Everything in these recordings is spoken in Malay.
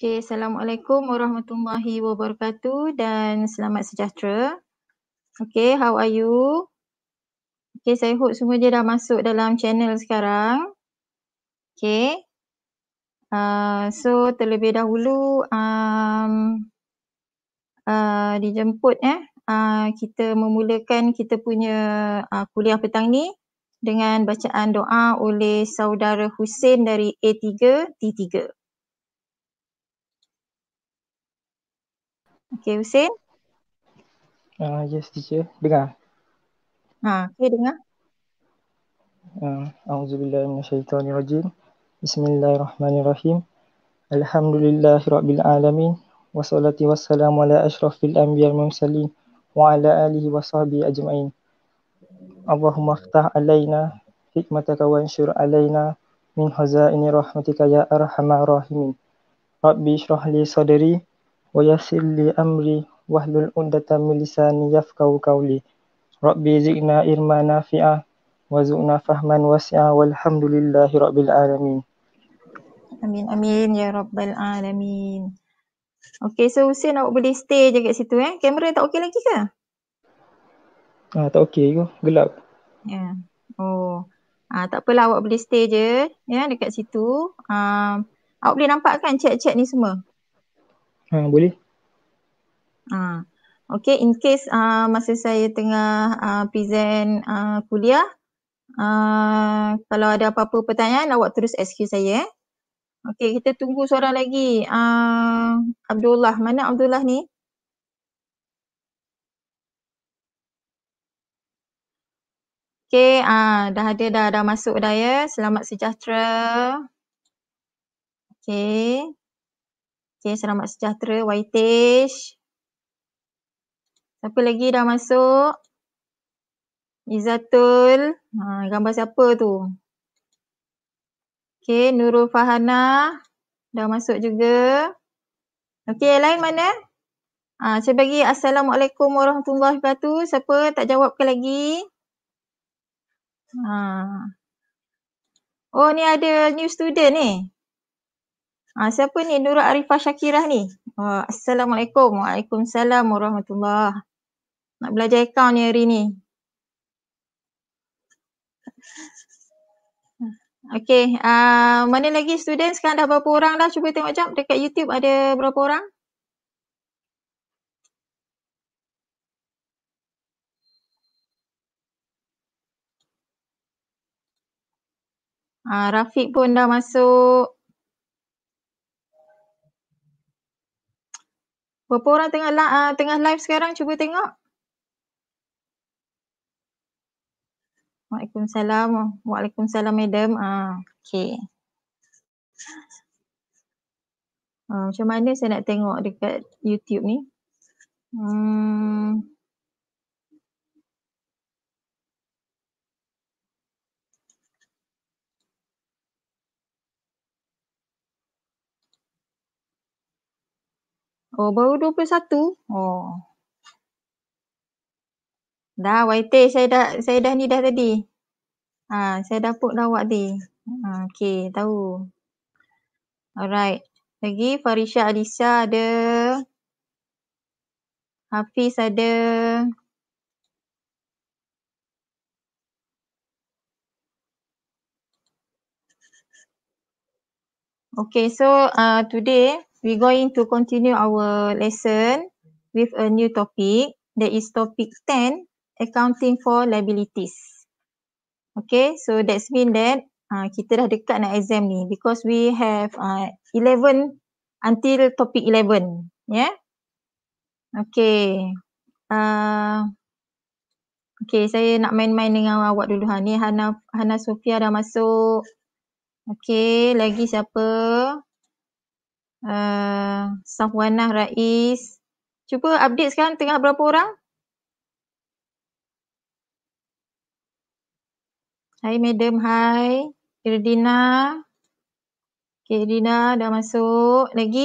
Okay, Assalamualaikum warahmatullahi wabarakatuh dan selamat sejahtera. Okay, how are you? Okay, saya hope semua dia dah masuk dalam channel sekarang. Okay. Uh, ah, so, terlebih dahulu um, uh, dijemput eh. Uh, kita memulakan kita punya uh, kuliah petang ni dengan bacaan doa oleh saudara Hussein dari A3, T3. Okay, Hussein? Uh, yes, teacher. Dengar. Ha, okay, dengar. Uh, A'udzubillah min syaitanir rajim. Bismillahirrahmanirrahim. Alhamdulillahi rabbil alamin. Wassalati wassalamu ala ashrafil anbiya mursalin wa ala alihi wa sahbihi ajma'in. Allahumma aftah alaina hikmataka wa ansur alaina min hazaini rahmatika ya arhamar rahimin. Rabbi ishrah li sadri ويسر لي amri واحلل عقدة من لساني يفقهوا قولي رب زدنا علما نافعا وزدنا فهما واسعا والحمد لله رب العالمين Amin, amin, ya Rabbal Alamin. Okay, so Hussein awak boleh stay je kat situ eh. Kamera tak okey lagi ke? Ah, tak okey, ke, gelap. Ya, yeah. oh. Ah, tak apalah awak boleh stay je ya yeah, dekat situ. Ah, awak boleh nampak kan chat-chat ni semua? Ha, boleh. Ha. Okay, in case uh, masa saya tengah uh, present uh, kuliah, uh, kalau ada apa-apa pertanyaan, awak terus SQ saya. Eh? Okay, kita tunggu seorang lagi. Uh, Abdullah, mana Abdullah ni? Okay, uh, dah ada dah, dah masuk dah ya. Selamat sejahtera. Okay. Okay, selamat sejahtera Whitish. Siapa lagi dah masuk? Izatul. Ha, gambar siapa tu? Okay, Nurul Fahana dah masuk juga. Okay, lain mana? Ha, saya bagi Assalamualaikum Warahmatullahi Wabarakatuh. Siapa tak jawab ke lagi? Ha. Oh ni ada new student ni. Eh? Ah uh, siapa ni Nurul Arifah Syakirah ni? Uh, Assalamualaikum. Waalaikumsalam warahmatullahi. Nak belajar account ni hari ni. Okay, uh, ah, mana lagi student sekarang dah berapa orang dah? Cuba tengok jap dekat YouTube ada berapa orang? Ah Rafiq pun dah masuk. Berapa orang tengah uh, tengah live sekarang? Cuba tengok. Waalaikumsalam. Waalaikumsalam madam. Ah, uh, okay. Uh, macam mana saya nak tengok dekat YouTube ni? Hmm. Oh, baru 21? Oh. Dah, YT saya dah saya dah ni dah tadi. Ha, saya dah put dah awak tadi. Ha, okay, tahu. Alright. Lagi Farisha Alisa ada. Hafiz ada. Okay, so uh, today we going to continue our lesson with a new topic that is topic 10 accounting for liabilities okay so that's mean that uh, kita dah dekat nak exam ni because we have uh, 11 until topic 11 yeah okay uh, okay saya nak main-main dengan awak dulu ha ni Hana Hana Sofia dah masuk Okay, lagi siapa? Ah, Sahwanah Rais. Cuba update sekarang tengah berapa orang? Hai madam, hai. Irdina. Okay, Irdina dah masuk. Lagi?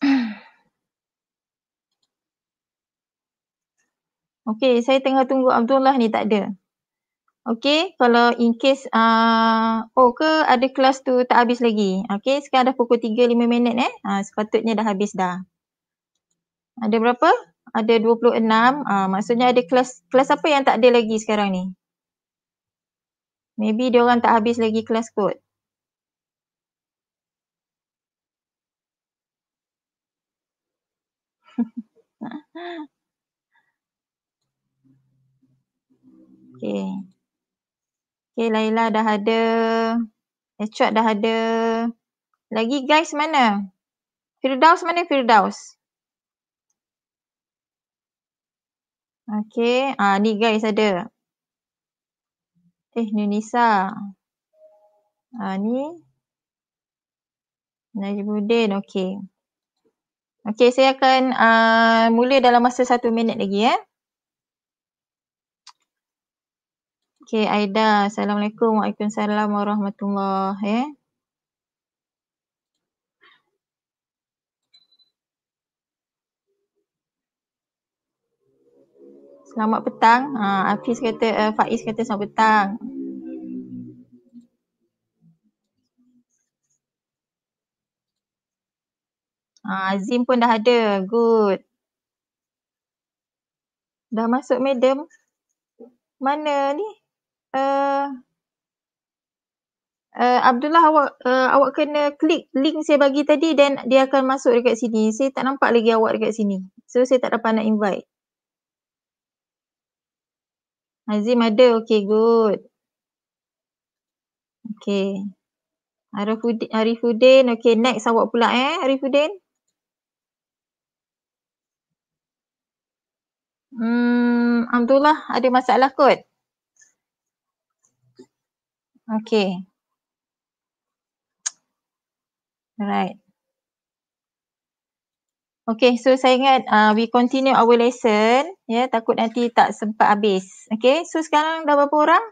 Okey, saya tengah tunggu Abdullah ni tak ada. Okay, kalau in case uh, oh ke ada kelas tu tak habis lagi. Okay, sekarang dah pukul 3.5 minit eh. Uh, sepatutnya dah habis dah. Ada berapa? Ada 26. Uh, ah, maksudnya ada kelas kelas apa yang tak ada lagi sekarang ni? Maybe dia orang tak habis lagi kelas kot. okay. Okay, Laila dah ada. Echot dah ada. Lagi guys mana? Firdaus mana Firdaus? Okay, ah, ni guys ada. Eh, Nunisa. Ah, ni. Najibuddin, okay. Okay, saya akan uh, mula dalam masa satu minit lagi ya. Eh. Okay, Aida. Assalamualaikum. Waalaikumsalam warahmatullahi eh? Selamat petang. Ha, Hafiz kata, uh, Faiz kata selamat petang. Ha, Azim pun dah ada. Good. Dah masuk madam? Mana ni? uh, Abdullah awak uh, awak kena klik link saya bagi tadi dan dia akan masuk dekat sini. Saya tak nampak lagi awak dekat sini. So saya tak dapat nak invite. Azim ada. Okay good. Okay. Arifuddin, Arifuddin. Okay next awak pula eh Arifuddin. Hmm, Abdullah ada masalah kot. Okay. Alright. Okay, so saya ingat uh, we continue our lesson. Ya, yeah, takut nanti tak sempat habis. Okay, so sekarang dah berapa orang?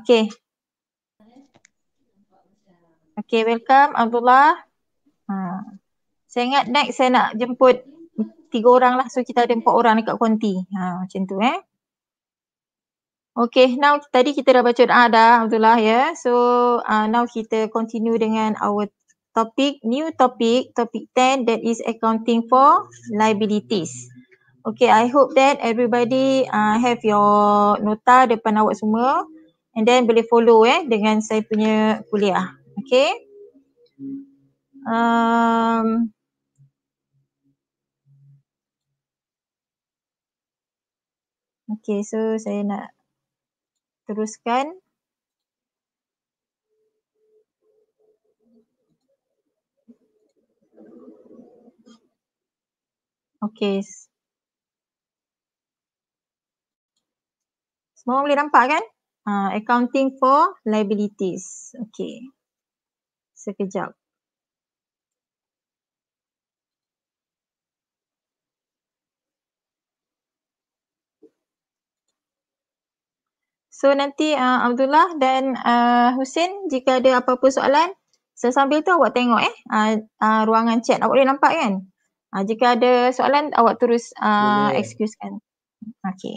Okay. Okay, welcome Abdullah. Ha. Saya ingat next saya nak jemput tiga orang lah. So kita ada empat orang dekat konti. Ha, macam tu eh. Okay, now tadi kita dah baca doa dah, Abdullah ya. Yeah. So, uh, now kita continue dengan our topic, new topic, topic 10 that is accounting for liabilities. Okay, I hope that everybody uh, have your nota depan awak semua and then boleh follow eh dengan saya punya kuliah. Okay. Um, okay, so saya nak teruskan. Okey. Semua orang boleh nampak kan? Uh, accounting for liabilities. Okey. Sekejap. So nanti uh, Abdullah dan uh, Husin jika ada apa-apa soalan sambil tu awak tengok eh uh, uh, ruangan chat awak boleh nampak kan? Uh, jika ada soalan awak terus uh, yeah. excuse kan. Okay.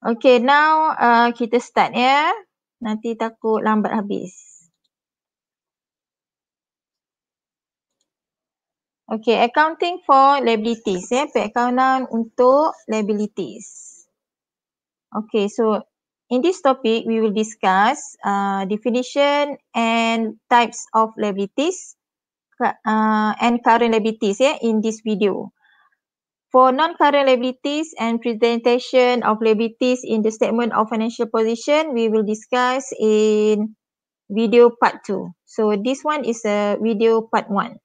Okay now uh, kita start ya. Yeah. Nanti takut lambat habis. Okay accounting for liabilities ya. Yeah. Pay account untuk liabilities. Okay, so in this topic, we will discuss uh, definition and types of liabilities uh, and current liabilities yeah, in this video. For non-current liabilities and presentation of liabilities in the statement of financial position, we will discuss in video part 2. So this one is a video part 1.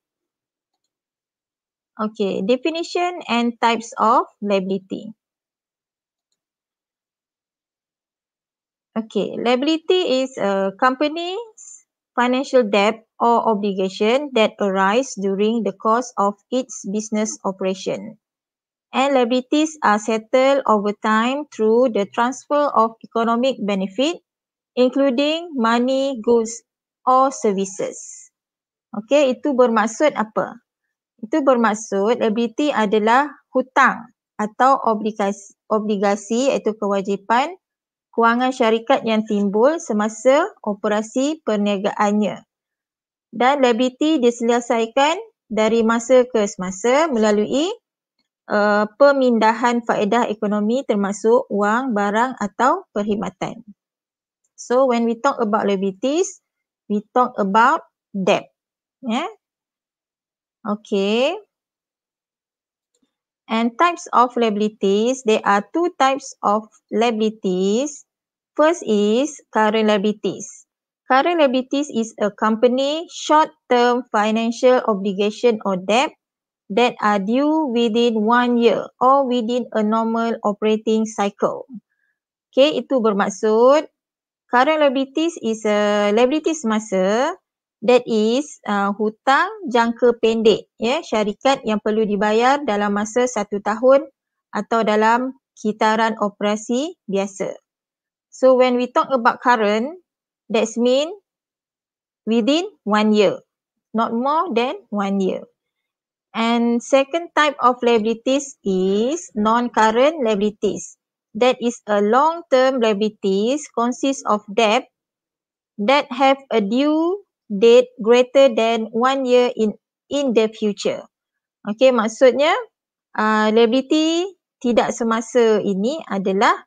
Okay, definition and types of liability. Okay, liability is a company's financial debt or obligation that arise during the course of its business operation. And liabilities are settled over time through the transfer of economic benefit, including money, goods or services. Okay, itu bermaksud apa? Itu bermaksud liability adalah hutang atau obligasi, obligasi iaitu kewajipan kewangan syarikat yang timbul semasa operasi perniagaannya dan liability diselesaikan dari masa ke semasa melalui uh, pemindahan faedah ekonomi termasuk wang, barang atau perkhidmatan. So when we talk about liabilities, we talk about debt. Yeah. Okay. And types of liabilities, there are two types of liabilities. First is current liabilities. Current liabilities is a company short term financial obligation or debt that are due within one year or within a normal operating cycle. Okay, itu bermaksud current liabilities is a liabilities masa that is uh, hutang jangka pendek ya yeah, syarikat yang perlu dibayar dalam masa satu tahun atau dalam kitaran operasi biasa. So when we talk about current, that's mean within one year, not more than one year. And second type of liabilities is non-current liabilities. That is a long-term liabilities consists of debt that have a due date greater than one year in in the future. Okay, maksudnya uh, liability tidak semasa ini adalah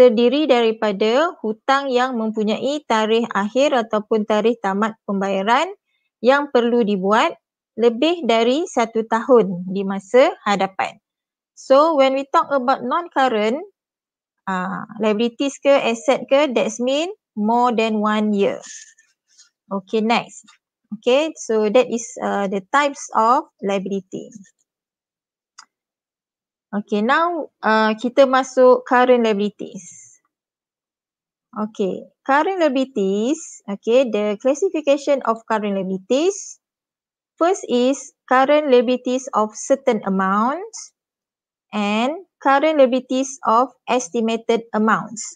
terdiri daripada hutang yang mempunyai tarikh akhir ataupun tarikh tamat pembayaran yang perlu dibuat lebih dari satu tahun di masa hadapan. So when we talk about non-current, uh, liabilities ke asset ke, that mean more than one year. Okay, next. Okay, so that is uh, the types of liability. Okay, now uh, kita masuk current liabilities. Okay, current liabilities, okay, the classification of current liabilities. First is current liabilities of certain amounts and current liabilities of estimated amounts.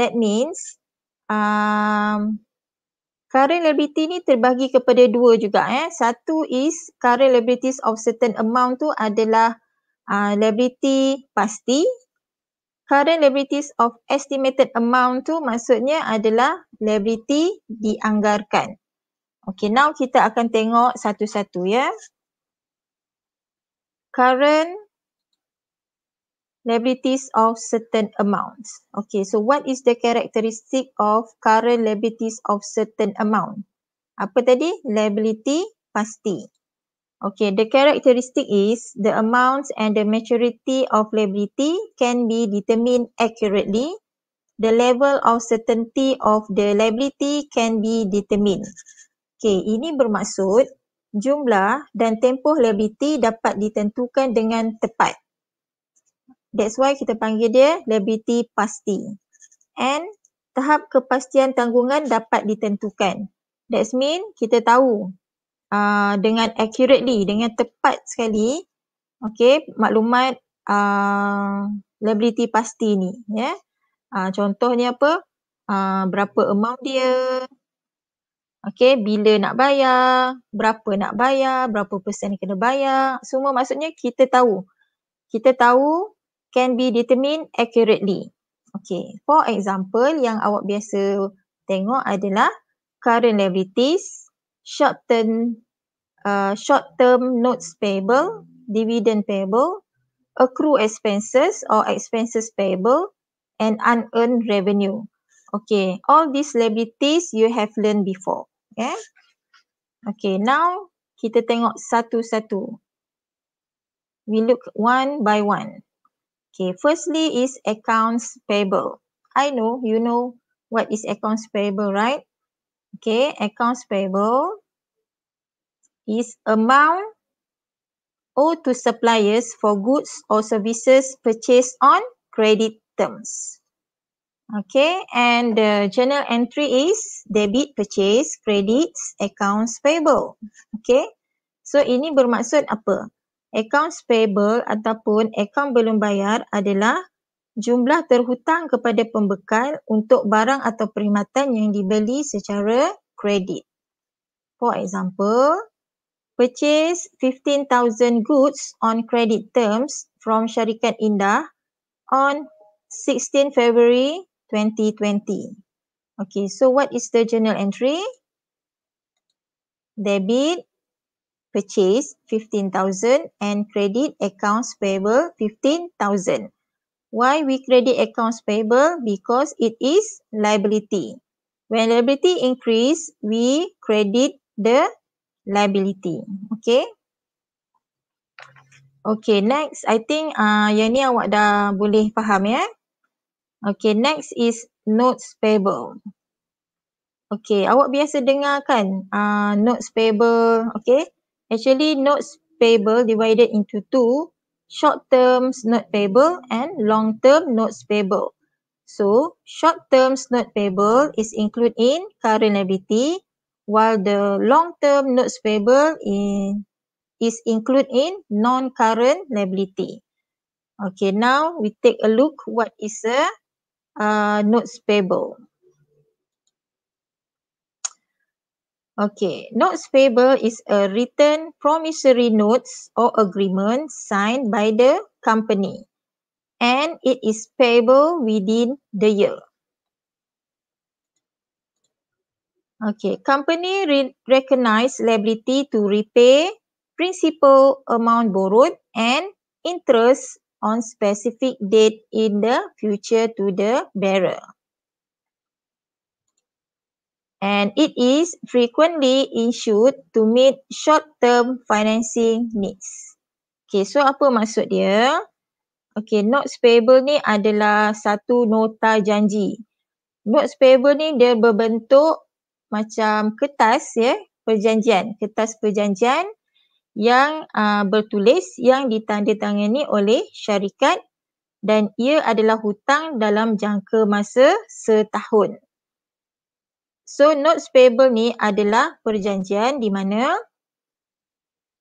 That means um, current liability ni terbagi kepada dua juga. Eh. Satu is current liabilities of certain amount tu adalah uh, ah, liability pasti. Current liabilities of estimated amount tu maksudnya adalah liability dianggarkan. Okay, now kita akan tengok satu-satu ya. Current liabilities of certain amounts. Okay, so what is the characteristic of current liabilities of certain amount? Apa tadi? Liability pasti. Okay, the characteristic is the amounts and the maturity of liability can be determined accurately. The level of certainty of the liability can be determined. Okay, ini bermaksud jumlah dan tempoh liability dapat ditentukan dengan tepat. That's why kita panggil dia liability pasti. And tahap kepastian tanggungan dapat ditentukan. That's mean kita tahu uh, dengan accurately, dengan tepat sekali okay, maklumat uh, liability pasti ni. Yeah. Ya. Uh, contohnya apa? Uh, berapa amount dia? Okay, bila nak bayar, berapa nak bayar, berapa persen kena bayar. Semua maksudnya kita tahu. Kita tahu can be determined accurately. Okay, for example yang awak biasa tengok adalah current liabilities short term uh, short term notes payable, dividend payable, accrue expenses or expenses payable and unearned revenue. Okay, all these liabilities you have learned before. Yeah. okay now kita tengok satu-satu. We look one by one. Okay, firstly is accounts payable. I know, you know what is accounts payable, right? Okay, accounts payable is amount owed to suppliers for goods or services purchased on credit terms. Okay, and the general entry is debit purchase credits accounts payable. Okay, so ini bermaksud apa? Accounts payable ataupun account belum bayar adalah jumlah terhutang kepada pembekal untuk barang atau perkhidmatan yang dibeli secara kredit. For example, purchase 15,000 goods on credit terms from Syarikat Indah on 16 February 2020. Okay, so what is the journal entry? Debit, purchase 15,000 and credit accounts payable 15,000. Why we credit accounts payable? Because it is liability. When liability increase, we credit the liability. Okay. Okay, next. I think uh, yang ni awak dah boleh faham ya. Okay, next is notes payable. Okay, awak biasa dengar kan uh, notes payable. Okay, actually notes payable divided into two short term note payable and long term notes payable. So short term note payable is included in current liability while the long term notes payable in, is include in non current liability. Okay, now we take a look what is a uh, notes payable. Okay, notes payable is a written promissory notes or agreement signed by the company and it is payable within the year. Okay, company re recognize liability to repay principal amount borrowed and interest on specific date in the future to the bearer and it is frequently issued to meet short-term financing needs. Okay, so apa maksud dia? Okay, notes payable ni adalah satu nota janji. Notes payable ni dia berbentuk macam kertas ya, perjanjian, kertas perjanjian yang uh, bertulis yang ditandatangani oleh syarikat dan ia adalah hutang dalam jangka masa setahun. So notes payable ni adalah perjanjian di mana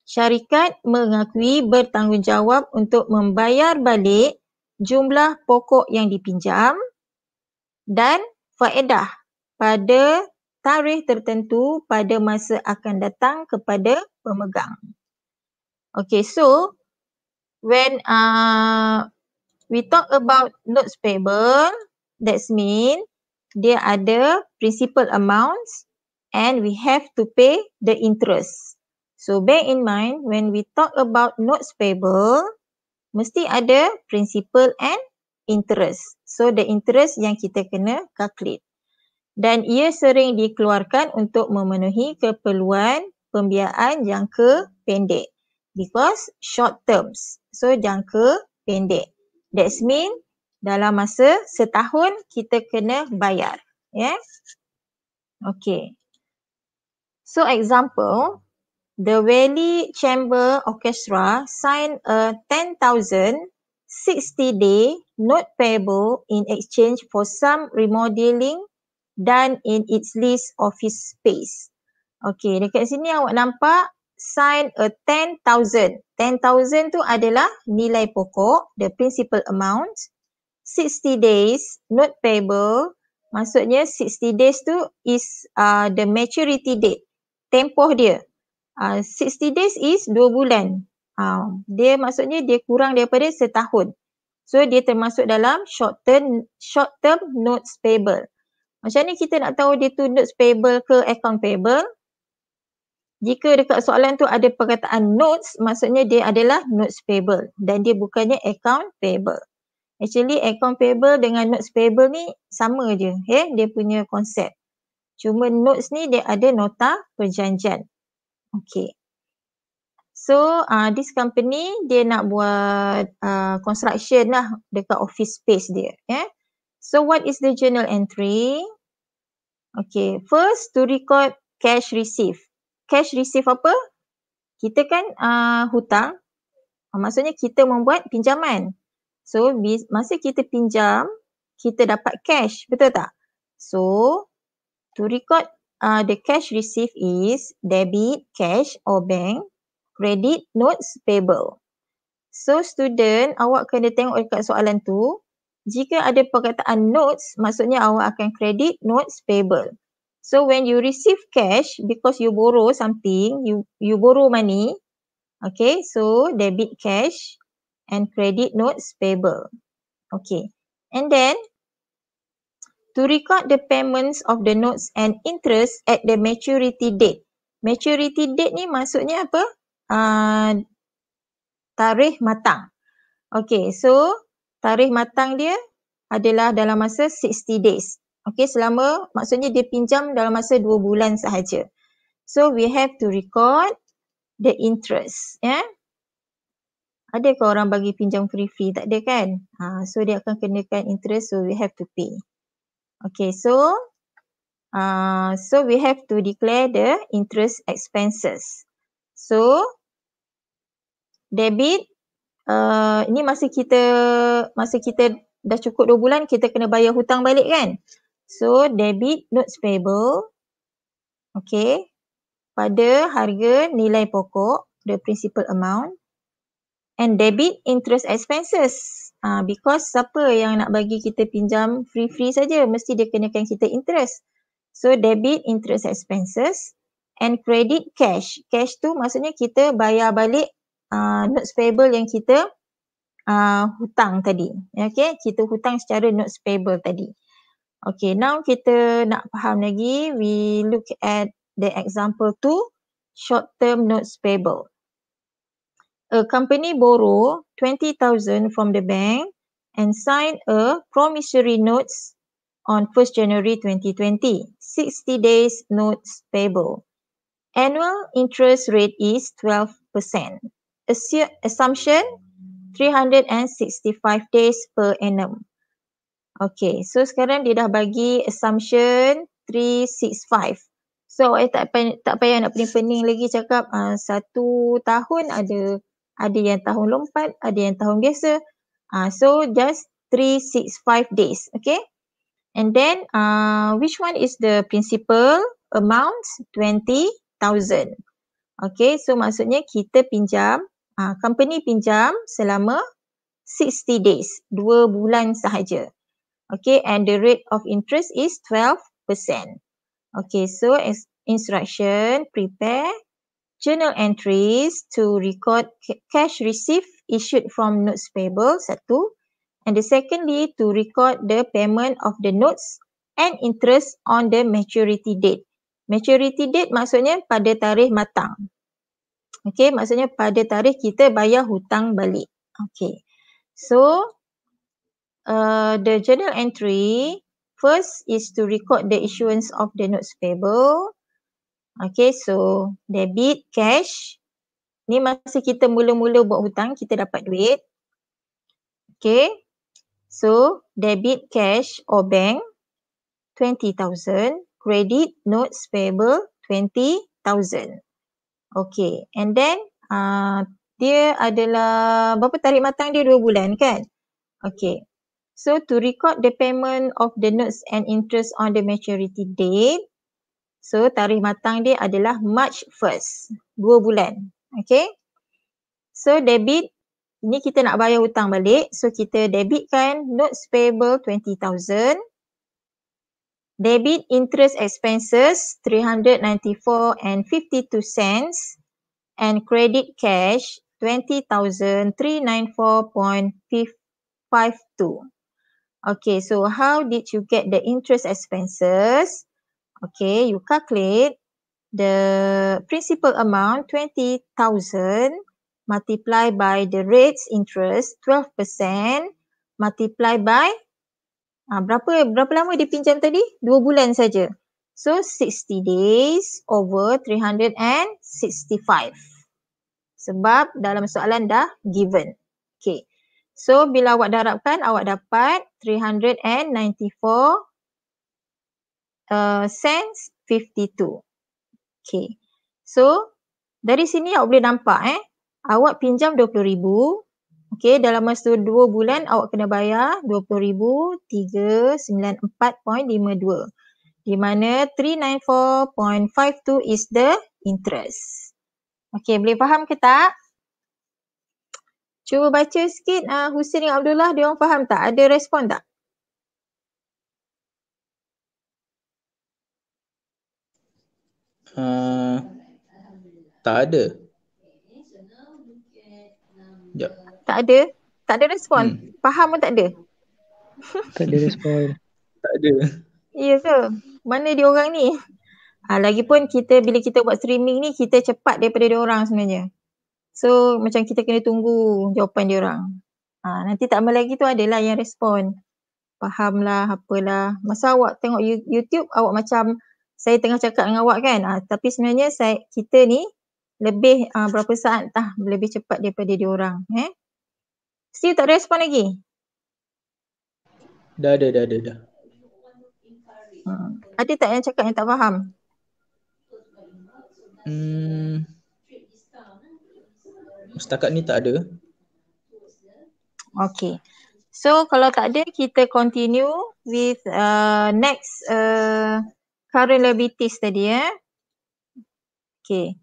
syarikat mengakui bertanggungjawab untuk membayar balik jumlah pokok yang dipinjam dan faedah pada tarikh tertentu pada masa akan datang kepada pemegang. Okay, so when uh, we talk about notes payable, that's mean dia ada principal amounts and we have to pay the interest. So bear in mind when we talk about notes payable, mesti ada principal and interest. So the interest yang kita kena calculate. Dan ia sering dikeluarkan untuk memenuhi keperluan pembiayaan jangka pendek. Because short terms. So jangka pendek. That's mean dalam masa setahun kita kena bayar. Ya. Yeah? Okay. So example, the Valley Chamber Orchestra signed a 10,060 day note payable in exchange for some remodeling done in its lease office space. Okay, dekat sini awak nampak sign a 10,000. 10,000 tu adalah nilai pokok, the principal amount. 60 days not payable maksudnya 60 days tu is uh, the maturity date tempoh dia uh, 60 days is 2 bulan uh, dia maksudnya dia kurang daripada setahun so dia termasuk dalam short term short term notes payable macam ni kita nak tahu dia tu notes payable ke account payable jika dekat soalan tu ada perkataan notes maksudnya dia adalah notes payable dan dia bukannya account payable Actually account payable dengan notes payable ni sama je. Eh? Dia punya konsep. Cuma notes ni dia ada nota perjanjian. Okay. So uh, this company dia nak buat uh, construction lah dekat office space dia. Eh? So what is the journal entry? Okay first to record cash receive. Cash receive apa? Kita kan uh, hutang. Maksudnya kita membuat pinjaman. So masa kita pinjam, kita dapat cash, betul tak? So to record uh, the cash received is debit, cash or bank, credit, notes, payable. So student, awak kena tengok dekat soalan tu. Jika ada perkataan notes, maksudnya awak akan credit notes payable. So when you receive cash because you borrow something, you you borrow money, okay, so debit cash, and credit notes payable. Okay. And then to record the payments of the notes and interest at the maturity date. Maturity date ni maksudnya apa? Uh, tarikh matang. Okay, so tarikh matang dia adalah dalam masa 60 days. Okay, selama maksudnya dia pinjam dalam masa 2 bulan sahaja. So we have to record the interest. Yeah? ada ke orang bagi pinjam free-free? Tak ada kan? Ha, so dia akan kenakan interest so we have to pay. Okay so uh, so we have to declare the interest expenses. So debit uh, ini masa kita masa kita dah cukup 2 bulan kita kena bayar hutang balik kan? So debit notes payable okay pada harga nilai pokok the principal amount and debit interest expenses. Uh, because siapa yang nak bagi kita pinjam free-free saja, mesti dia kenakan kita interest. So debit interest expenses and credit cash. Cash tu maksudnya kita bayar balik uh, notes payable yang kita uh, hutang tadi. Okay, kita hutang secara notes payable tadi. Okay, now kita nak faham lagi, we look at the example two, short term notes payable a company borrow 20,000 from the bank and sign a promissory notes on 1st January 2020, 60 days notes payable. Annual interest rate is 12%. Assu assumption, 365 days per annum. Okay, so sekarang dia dah bagi assumption 365. So, saya tak payah, tak payah nak pening-pening lagi cakap uh, satu tahun ada ada yang tahun lompat, ada yang tahun biasa. Uh, so just 3, 6, 5 days. Okay. And then uh, which one is the principal amount? 20,000. Okay. So maksudnya kita pinjam, uh, company pinjam selama 60 days. 2 bulan sahaja. Okay. And the rate of interest is 12%. Okay. So as instruction prepare journal entries to record cash received issued from notes payable satu and the secondly to record the payment of the notes and interest on the maturity date. Maturity date maksudnya pada tarikh matang. Okay, maksudnya pada tarikh kita bayar hutang balik. Okay, so uh, the journal entry first is to record the issuance of the notes payable. Okay, so debit, cash. Ni masa kita mula-mula buat hutang, kita dapat duit. Okay, so debit, cash or bank, 20,000. Credit, notes, payable, 20,000. Okay, and then uh, dia adalah, berapa tarik matang dia? dua bulan kan? Okay, so to record the payment of the notes and interest on the maturity date, So tarikh matang dia adalah March 1st. Dua bulan. Okay. So debit ini kita nak bayar hutang balik. So kita debitkan notes payable 20,000. Debit interest expenses 394 and 52 cents and credit cash 20,394.52. Okay, so how did you get the interest expenses? Okay, you calculate the principal amount 20,000 multiply by the rates interest 12% multiply by uh, berapa berapa lama dia pinjam tadi? Dua bulan saja. So 60 days over 365. Sebab dalam soalan dah given. Okay. So bila awak darabkan awak dapat 394 Uh, sense 52. Okay. So dari sini awak boleh nampak eh. Awak pinjam 20000 Okay dalam masa dua bulan awak kena bayar 20394.52 Di mana 394.52 is the interest. Okay boleh faham ke tak? Cuba baca sikit uh, Husin dan Abdullah, dia orang faham tak? Ada respon tak? Uh, tak ada. Sekejap. Tak ada? Tak ada respon? Hmm. Faham pun tak ada? Tak ada respon. tak ada. Ya yeah, so, mana dia orang ni? Ah ha, lagipun kita bila kita buat streaming ni kita cepat daripada dia orang sebenarnya. So macam kita kena tunggu jawapan dia orang. ha, nanti tak lama lagi tu adalah yang respon. Fahamlah apalah. Masa awak tengok YouTube awak macam saya tengah cakap dengan awak kan uh, tapi sebenarnya saya kita ni lebih uh, berapa saat tah lebih cepat daripada dia orang eh still tak respon lagi dah ada, dah ada, dah. Uh, ada tak yang cakap yang tak faham hmm setakat ni tak ada Okay. So kalau tak ada kita continue with uh, next uh, Karyolabitis tadi ya. Okay.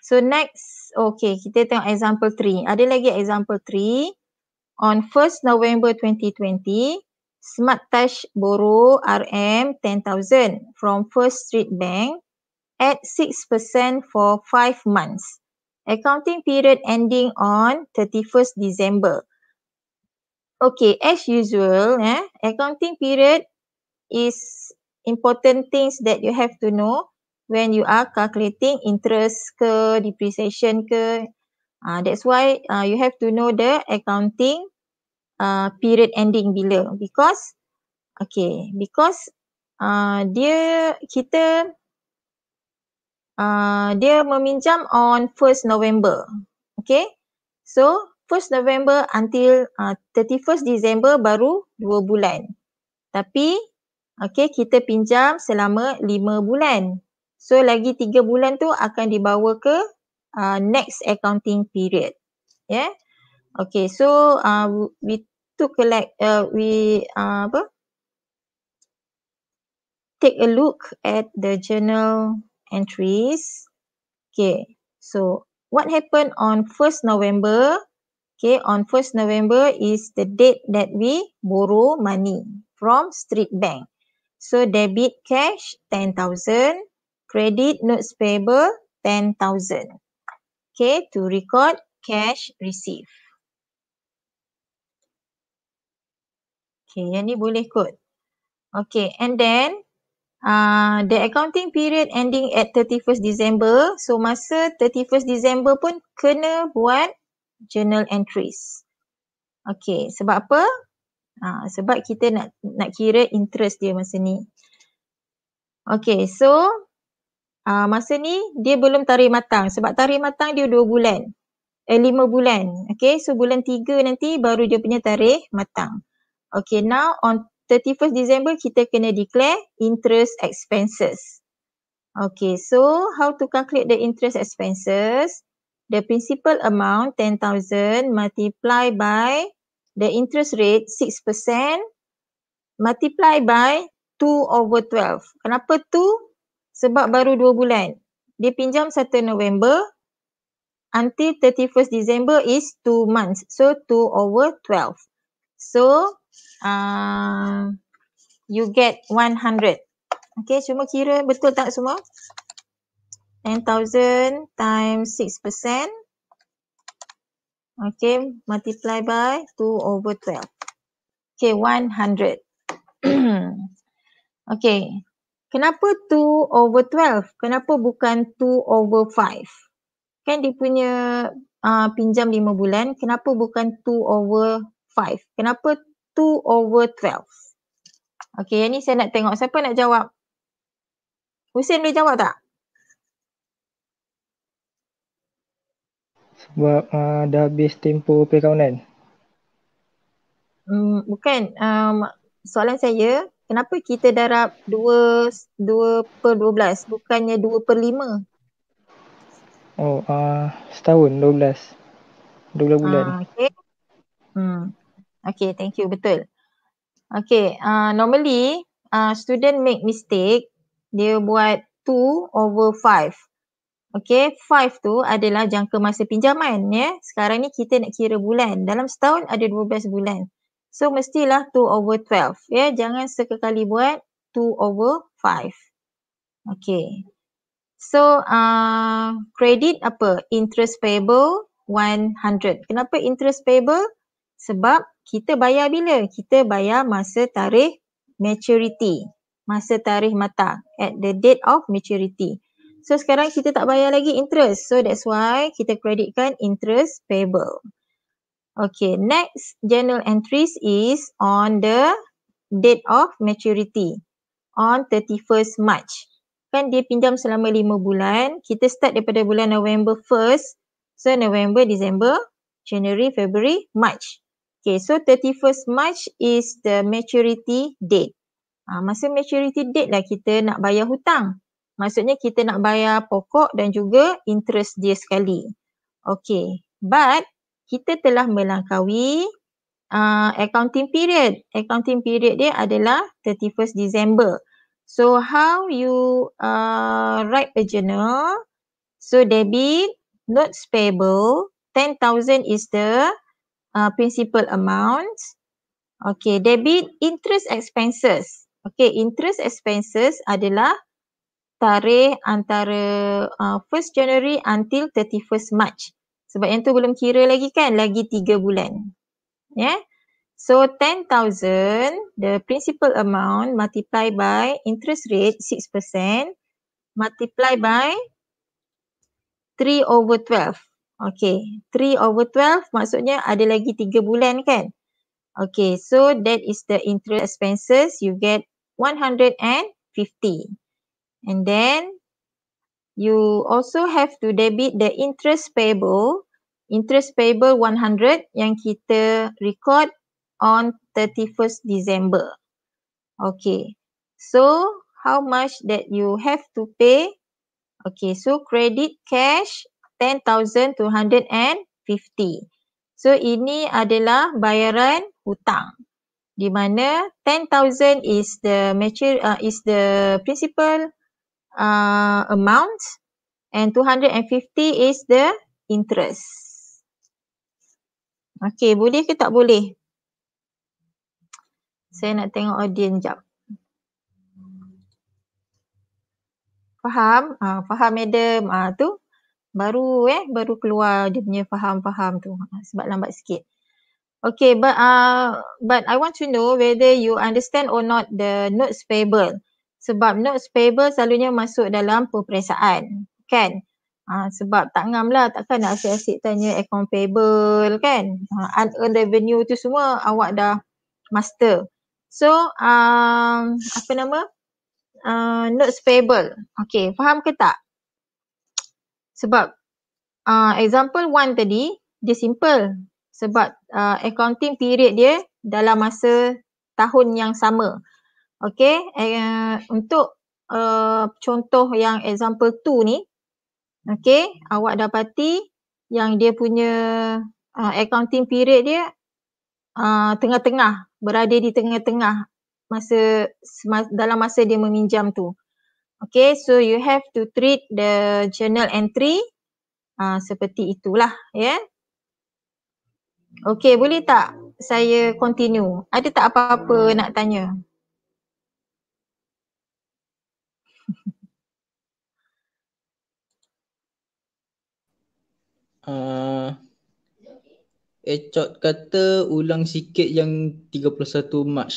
So next, okay kita tengok example 3. Ada lagi example 3. On 1st November 2020, Smart Touch borrow RM10,000 from First Street Bank at 6% for 5 months. Accounting period ending on 31st December. Okay, as usual, eh, accounting period is important things that you have to know when you are calculating interest ke depreciation ke uh, that's why uh, you have to know the accounting uh, period ending bila because okay because uh, dia kita uh, dia meminjam on 1st November okay so 1st November until uh, 31st December baru 2 bulan tapi Okay, kita pinjam selama 5 bulan. So lagi 3 bulan tu akan dibawa ke uh, next accounting period. Yeah. Okay, so uh, we took a like, uh, we uh, apa? Take a look at the journal entries. Okay, so what happened on 1st November? Okay, on 1st November is the date that we borrow money from street bank. So debit cash ten thousand, credit notes payable ten thousand. Okay, to record cash receive. Okay, yang ni boleh kod. Okay, and then uh, the accounting period ending at 31st December. So masa 31st December pun kena buat journal entries. Okay, sebab apa? Ha, sebab kita nak nak kira interest dia masa ni. Okay so uh, masa ni dia belum tarik matang sebab tarik matang dia dua bulan. Eh 5 bulan. Okay so bulan 3 nanti baru dia punya tarik matang. Okay now on 31 December kita kena declare interest expenses. Okay so how to calculate the interest expenses? The principal amount 10,000 multiply by 0.5 the interest rate 6% multiply by 2 over 12. Kenapa 2? Sebab baru 2 bulan. Dia pinjam 1 November until 31st December is 2 months. So 2 over 12. So uh, you get 100. Okay, cuma kira betul tak semua? 10,000 times 6%. Okay, multiply by 2 over 12. Okay, 100. okay, kenapa 2 over 12? Kenapa bukan 2 over 5? Kan dia punya uh, pinjam 5 bulan, kenapa bukan 2 over 5? Kenapa 2 over 12? Okay, yang ni saya nak tengok siapa nak jawab. Husin boleh jawab tak? buat uh, dah habis tempoh perkahwinan? Hmm, bukan. Um, soalan saya, kenapa kita darab 2, 2 per 12 bukannya 2 per 5? Oh, uh, setahun 12. 12 bulan. Uh, ah, okay. Hmm. Okay, thank you. Betul. Okay, uh, normally uh, student make mistake, dia buat 2 over Okay, five tu adalah jangka masa pinjaman. Ya, yeah. sekarang ni kita nak kira bulan. Dalam setahun ada dua belas bulan. So mestilah two over twelve. Ya, yeah. jangan sekali buat two over five. Okay. So, uh, kredit uh, apa? Interest payable one hundred. Kenapa interest payable? Sebab kita bayar bila? Kita bayar masa tarikh maturity. Masa tarikh matang. At the date of maturity. So sekarang kita tak bayar lagi interest. So that's why kita kreditkan interest payable. Okay, next general entries is on the date of maturity on 31st March. Kan dia pinjam selama 5 bulan. Kita start daripada bulan November 1st. So November, December, January, February, March. Okay, so 31st March is the maturity date. Ha, masa maturity date lah kita nak bayar hutang. Maksudnya kita nak bayar pokok dan juga interest dia sekali. Okay. But kita telah melangkaui uh, accounting period. Accounting period dia adalah 31st December. So how you uh, write a journal. So debit, notes payable, 10,000 is the uh, principal amount. Okay, debit interest expenses. Okay, interest expenses adalah tarikh antara uh, 1 January until 31 March. Sebab yang tu belum kira lagi kan, lagi 3 bulan. Ya. Yeah? So 10,000 the principal amount multiply by interest rate 6% multiply by 3 over 12. Okay, 3 over 12 maksudnya ada lagi 3 bulan kan? Okay, so that is the interest expenses you get 150. And then you also have to debit the interest payable. Interest payable 100 yang kita record on 31st December. Okay. So how much that you have to pay? Okay. So credit cash 10,250. So ini adalah bayaran hutang di mana 10000 is the mature uh, is the principal uh, amount and 250 is the interest. Okay, boleh ke tak boleh? Saya nak tengok audience jap. Faham? Ah, faham madam. Ah, tu baru eh, baru keluar dia punya faham-faham tu. Ah, sebab lambat sikit. Okay, but, uh, but I want to know whether you understand or not the notes payable sebab notes payable selalunya masuk dalam peperiksaan kan uh, sebab tak ngam lah takkan nak asyik-asyik tanya account payable kan uh, ha, unearned revenue tu semua awak dah master so uh, apa nama uh, notes payable okay faham ke tak sebab uh, example one tadi dia simple sebab uh, accounting period dia dalam masa tahun yang sama. Okay, uh, eh, untuk uh, contoh yang example tu ni, okay, awak dapati yang dia punya uh, accounting period dia tengah-tengah, uh, berada di tengah-tengah masa dalam masa dia meminjam tu. Okay, so you have to treat the journal entry uh, seperti itulah, ya. Yeah? Okay, boleh tak saya continue? Ada tak apa-apa nak tanya? Uh, Echot kata ulang sikit yang 31 Mac.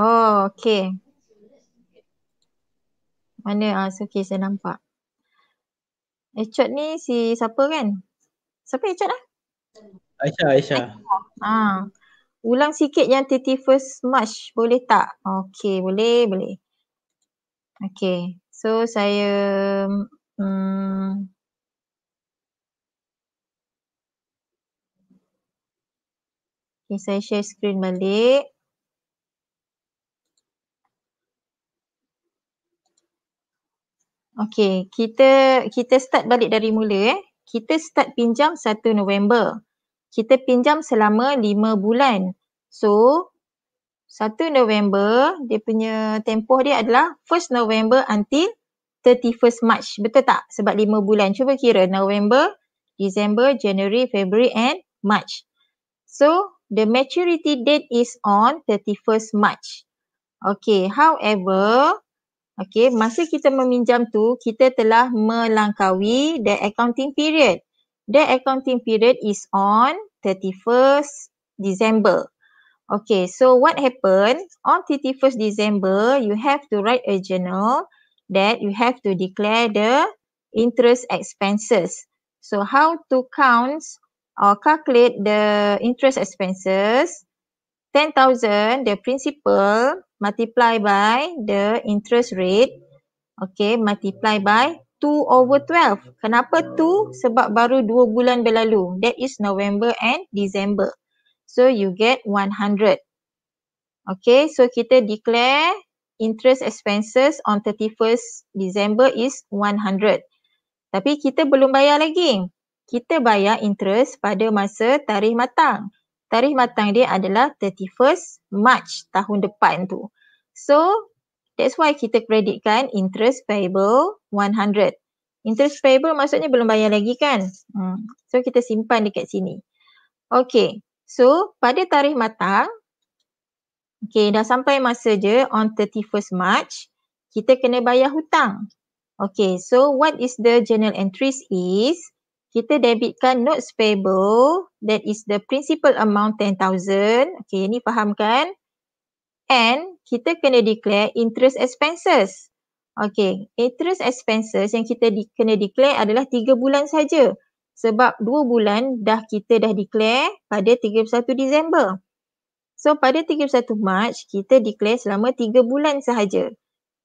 Oh, okay. Mana? Ah, uh, okay, saya nampak. Echot ni si siapa kan? Siapa Echot lah? Aisyah, Aisyah. Ha. ulang sikit yang 31 Mac boleh tak? Okay, boleh, boleh. Okay, so saya... Um, Okay, saya share screen balik. Okay, kita kita start balik dari mula eh. Kita start pinjam 1 November. Kita pinjam selama 5 bulan. So, 1 November dia punya tempoh dia adalah 1 November until 31 March. Betul tak? Sebab 5 bulan. Cuba kira November, December, January, February and March. So, the maturity date is on 31st March. Okay, however, okay, masa kita meminjam tu, kita telah melangkaui the accounting period. The accounting period is on 31st December. Okay, so what happened? On 31st December, you have to write a journal that you have to declare the interest expenses. So how to count Or calculate the interest expenses 10,000 the principal multiply by the interest rate okay multiply by 2 over 12 kenapa 2 sebab baru 2 bulan berlalu that is November and December so you get 100 okay so kita declare interest expenses on 31st December is 100 tapi kita belum bayar lagi kita bayar interest pada masa tarikh matang. Tarikh matang dia adalah 31st March tahun depan tu. So that's why kita kreditkan interest payable 100. Interest payable maksudnya belum bayar lagi kan? Hmm. So kita simpan dekat sini. Okay. So pada tarikh matang, okay dah sampai masa je on 31st March, kita kena bayar hutang. Okay, so what is the general entries is, kita debitkan notes payable that is the principal amount 10,000. Okay, ini faham kan? And kita kena declare interest expenses. Okay, interest expenses yang kita di, kena declare adalah 3 bulan saja. Sebab 2 bulan dah kita dah declare pada 31 Disember. So pada 31 Mac kita declare selama 3 bulan sahaja.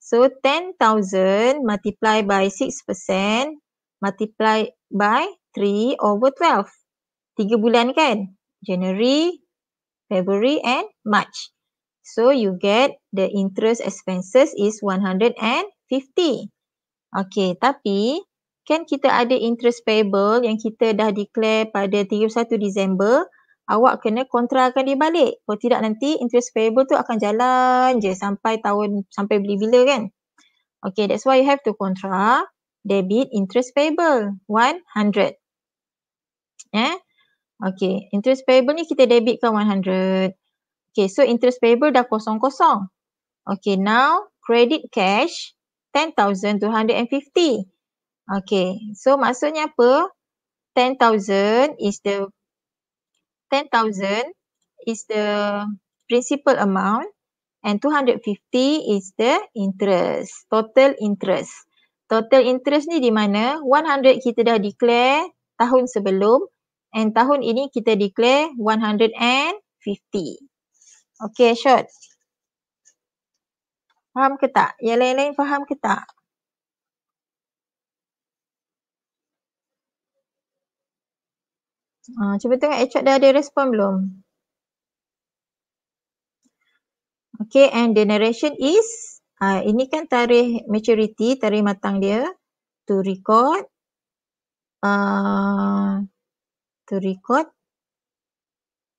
So 10,000 multiply by 6% multiply by 3 over 12. Tiga bulan kan? January, February and March. So you get the interest expenses is 150. Okay, tapi kan kita ada interest payable yang kita dah declare pada 31 Disember, awak kena kontrakan dia balik. Kalau tidak nanti interest payable tu akan jalan je sampai tahun sampai bila-bila kan. Okay, that's why you have to kontrak debit interest payable 100. Eh? Okay, interest payable ni kita debitkan 100. Okay, so interest payable dah kosong-kosong. Okay, now credit cash 10,250. Okay, so maksudnya apa? 10,000 is the 10,000 is the principal amount and 250 is the interest, total interest total interest ni di mana 100 kita dah declare tahun sebelum and tahun ini kita declare 150. Okay short. Faham ke tak? Yang lain-lain faham ke tak? Uh, cuba tengok Echot dah ada respon belum? Okay and the narration is uh, ini kan tarikh maturity, tarikh matang dia to record uh, to record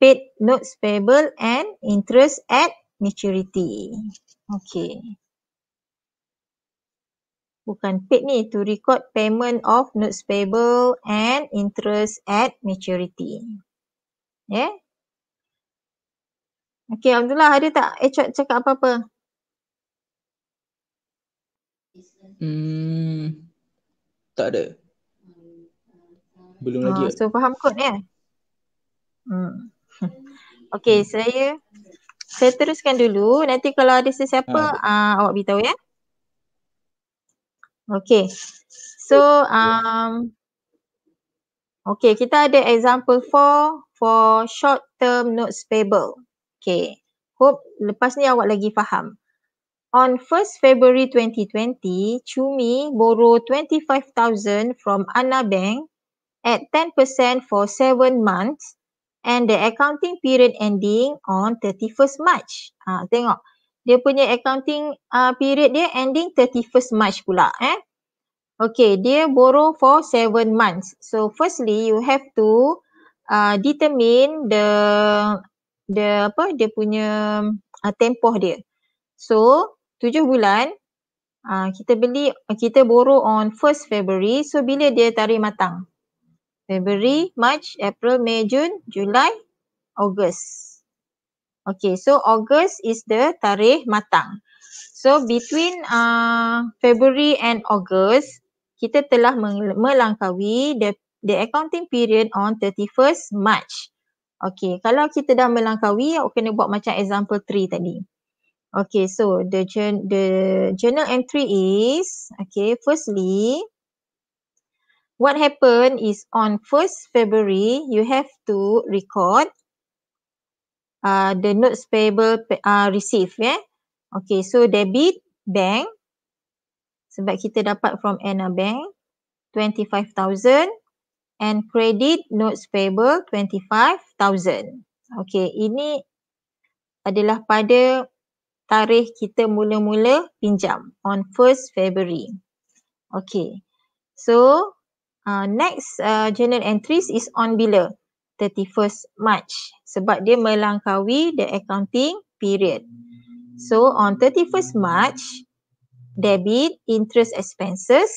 paid notes payable and interest at maturity. Okay. Bukan paid ni, to record payment of notes payable and interest at maturity. Yeah. Okay, Alhamdulillah ada tak HR eh, cakap apa-apa? Hmm. Tak ada. Belum uh, lagi. So eh? faham kot ya? Hmm. okay hmm. saya saya teruskan dulu. Nanti kalau ada sesiapa ha. uh, awak beritahu ya. Okay. So um, okay kita ada example for for short term notes payable. Okay. Hope lepas ni awak lagi faham. On 1st February 2020, Chumi borrowed 25,000 from Anna Bank at 10% for 7 months and the accounting period ending on 31st March. Ha, tengok, dia punya accounting uh, period dia ending 31st March pula eh. Okay, dia borrow for 7 months. So firstly, you have to uh, determine the the apa dia punya uh, tempoh dia. So tujuh bulan uh, kita beli kita borrow on first February so bila dia tarikh matang February, March, April, May, June, July, August. Okay so August is the tarikh matang. So between uh, February and August kita telah melangkawi the the accounting period on 31st March. Okay, kalau kita dah melangkawi, awak kena buat macam example 3 tadi. Okay, so the the journal entry is okay. Firstly, what happened is on first February you have to record uh, the notes payable uh, received. Yeah. Okay, so debit bank sebab kita dapat from Anna Bank twenty five thousand and credit notes payable twenty five thousand. Okay, ini adalah pada tarikh kita mula-mula pinjam on 1 February. Okay. So uh, next uh, journal entries is on bila? 31st March sebab dia melangkaui the accounting period. So on 31st March debit interest expenses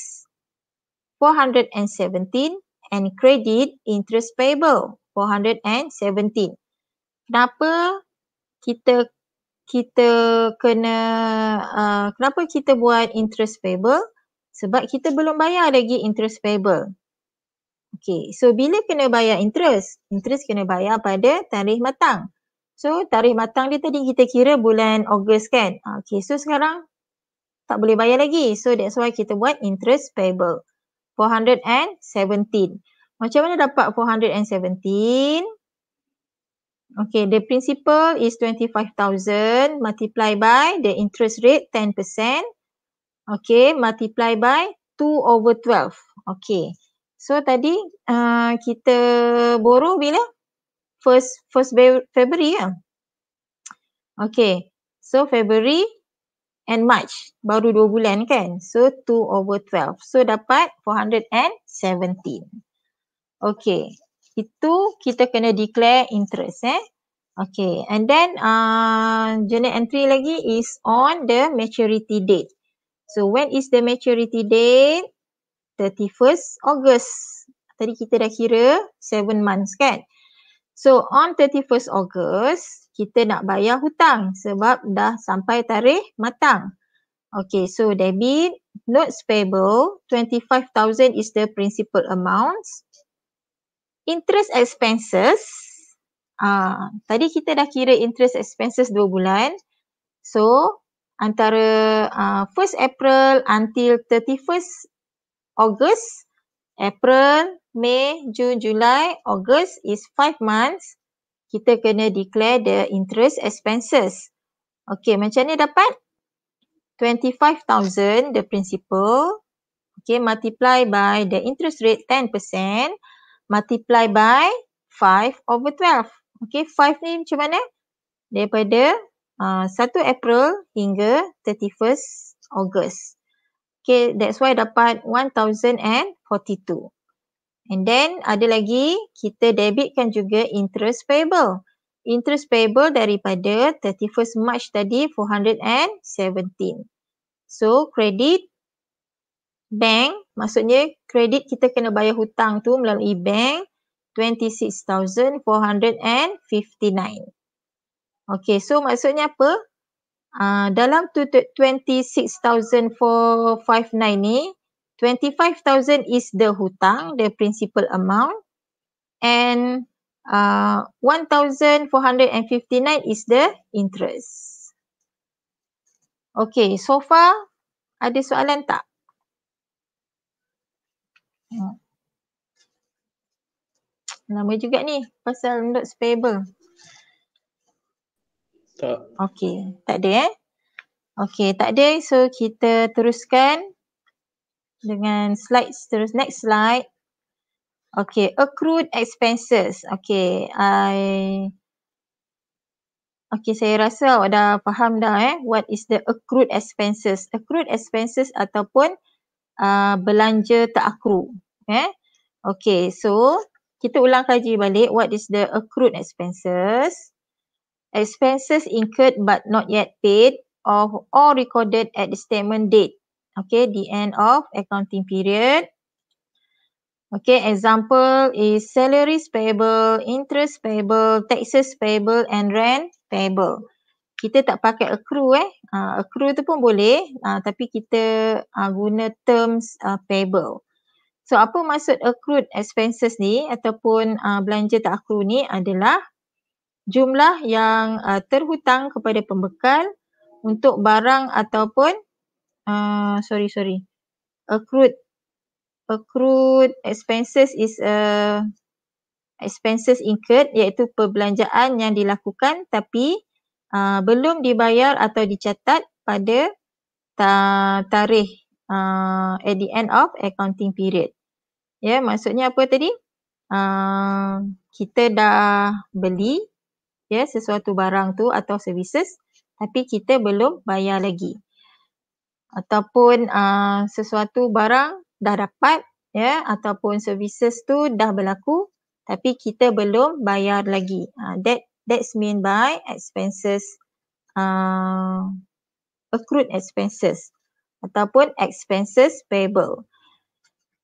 417 and credit interest payable 417. Kenapa kita kita kena uh, kenapa kita buat interest payable sebab kita belum bayar lagi interest payable okey so bila kena bayar interest interest kena bayar pada tarikh matang so tarikh matang dia tadi kita kira bulan ogos kan ah, okey so sekarang tak boleh bayar lagi so that's why kita buat interest payable 417 macam mana dapat 417 Okay, the principal is 25,000 multiply by the interest rate 10%. Okay, multiply by 2 over 12. Okay. So tadi uh, kita borrow bila? First first February ya. Okay. So February and March baru 2 bulan kan. So 2 over 12. So dapat 417. Okay itu kita kena declare interest eh. Okay and then uh, journal entry lagi is on the maturity date. So when is the maturity date? 31st August. Tadi kita dah kira 7 months kan. So on 31st August kita nak bayar hutang sebab dah sampai tarikh matang. Okay so debit notes payable 25,000 is the principal amount interest expenses uh, tadi kita dah kira interest expenses 2 bulan so antara uh, ah, 1 April until 31 August, April, May, June, July, August is 5 months kita kena declare the interest expenses. Okay macam ni dapat 25,000 the principal okay multiply by the interest rate 10% multiply by 5 over 12. Okay, 5 ni macam mana? Daripada uh, 1 April hingga 31 August. Okay, that's why dapat 1042. And then ada lagi kita debitkan juga interest payable. Interest payable daripada 31 March tadi 417. So credit bank maksudnya kredit kita kena bayar hutang tu melalui bank 26459 Okay, so maksudnya apa uh, dalam tu 26459 ni 25000 is the hutang the principal amount and uh, ah, 1459 is the interest Okay, so far ada soalan tak Hmm. Nama juga ni pasal notes payable. Tak. Okey, tak ada eh. Okey, tak ada. So kita teruskan dengan slide terus next slide. Okey, accrued expenses. Okey, I Okey, saya rasa awak dah faham dah eh what is the accrued expenses. Accrued expenses ataupun Uh, belanja tak akru, Okay. Eh? okay, so kita ulang kaji balik. What is the accrued expenses? Expenses incurred but not yet paid of or recorded at the statement date. Okay, the end of accounting period. Okay, example is salaries payable, interest payable, taxes payable and rent payable kita tak pakai accrue eh. Uh, ah, accrue tu pun boleh uh, tapi kita uh, guna terms uh, payable. So apa maksud accrued expenses ni ataupun uh, belanja tak accrue ni adalah jumlah yang uh, terhutang kepada pembekal untuk barang ataupun uh, sorry sorry accrued accrued expenses is a uh, expenses incurred iaitu perbelanjaan yang dilakukan tapi uh, belum dibayar atau dicatat pada ta- tarikh uh, at the end of accounting period. Ya, yeah, maksudnya apa tadi? Uh, kita dah beli ya yeah, sesuatu barang tu atau services tapi kita belum bayar lagi. Ataupun uh, sesuatu barang dah dapat ya yeah, ataupun services tu dah berlaku tapi kita belum bayar lagi. Uh, that That's mean by expenses, uh, accrued expenses ataupun expenses payable.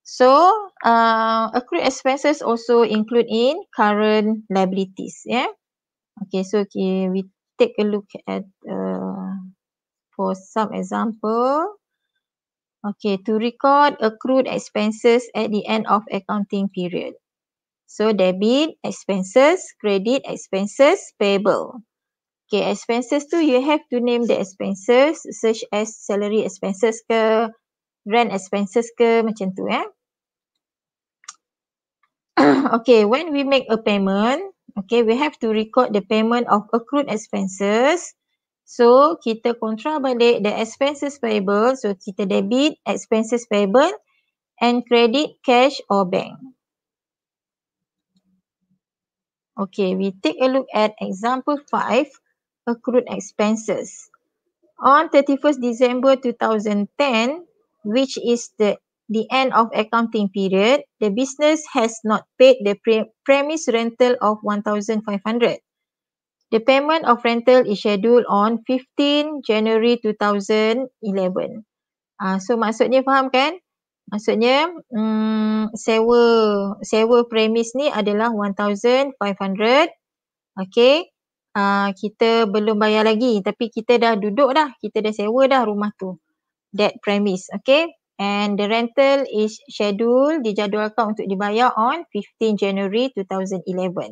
So, uh, accrued expenses also include in current liabilities. Yeah. Okay, so okay, we take a look at uh, for some example. Okay, to record accrued expenses at the end of accounting period. So debit, expenses, credit, expenses, payable. Okay, expenses tu you have to name the expenses such as salary expenses ke, rent expenses ke, macam tu ya. Eh? okay, when we make a payment, okay, we have to record the payment of accrued expenses. So, kita kontrol balik the expenses payable. So, kita debit expenses payable and credit cash or bank. Okay, we take a look at example 5, accrued expenses. On 31st December 2010, which is the, the end of accounting period, the business has not paid the pre premise rental of 1,500. The payment of rental is scheduled on 15 January 2011. Uh, ah, so maksudnya faham kan? maksudnya um, sewa sewa premis ni adalah 1500 okey uh, kita belum bayar lagi tapi kita dah duduk dah kita dah sewa dah rumah tu that premise, okay? and the rental is scheduled dijadualkan untuk dibayar on 15 January 2011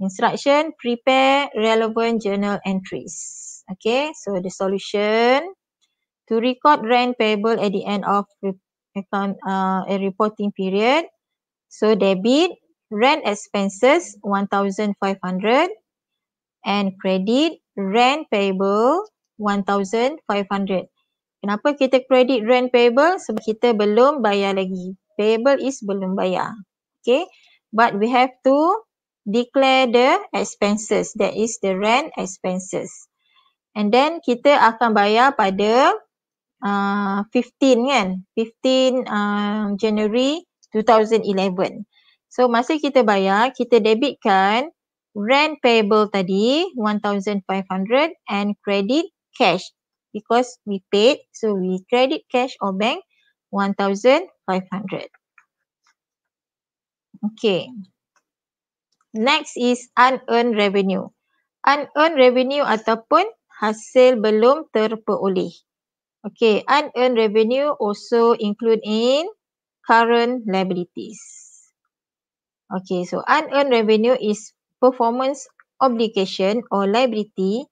instruction prepare relevant journal entries okay? so the solution to record rent payable at the end of account uh, and reporting period. So debit, rent expenses 1,500 and credit, rent payable 1,500. Kenapa kita credit rent payable? Sebab kita belum bayar lagi. Payable is belum bayar. Okay. But we have to declare the expenses. That is the rent expenses. And then kita akan bayar pada 15 ah, kan 15 uh, ah, January 2011 so masa kita bayar kita debitkan rent payable tadi 1500 and credit cash because we paid so we credit cash or bank 1500 okay next is unearned revenue unearned revenue ataupun hasil belum terperoleh Okay, unearned revenue also include in current liabilities. Okay, so unearned revenue is performance obligation or liability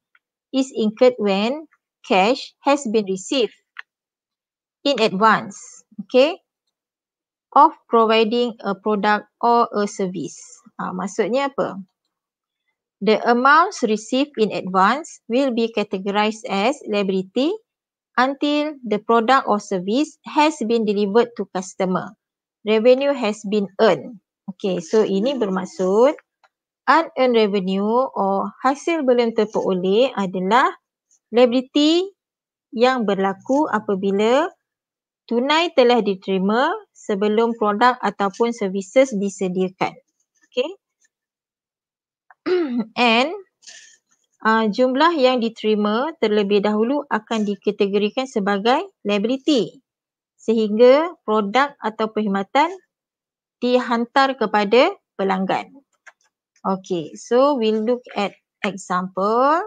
is incurred when cash has been received in advance, okay, of providing a product or a service. Ha, ah, maksudnya apa? The amounts received in advance will be categorized as liability until the product or service has been delivered to customer. Revenue has been earned. Okay, so ini bermaksud unearned revenue or hasil belum terperoleh adalah liability yang berlaku apabila tunai telah diterima sebelum produk ataupun services disediakan. Okay. And uh, jumlah yang diterima terlebih dahulu akan dikategorikan sebagai liability sehingga produk atau perkhidmatan dihantar kepada pelanggan. Okay, so we look at example.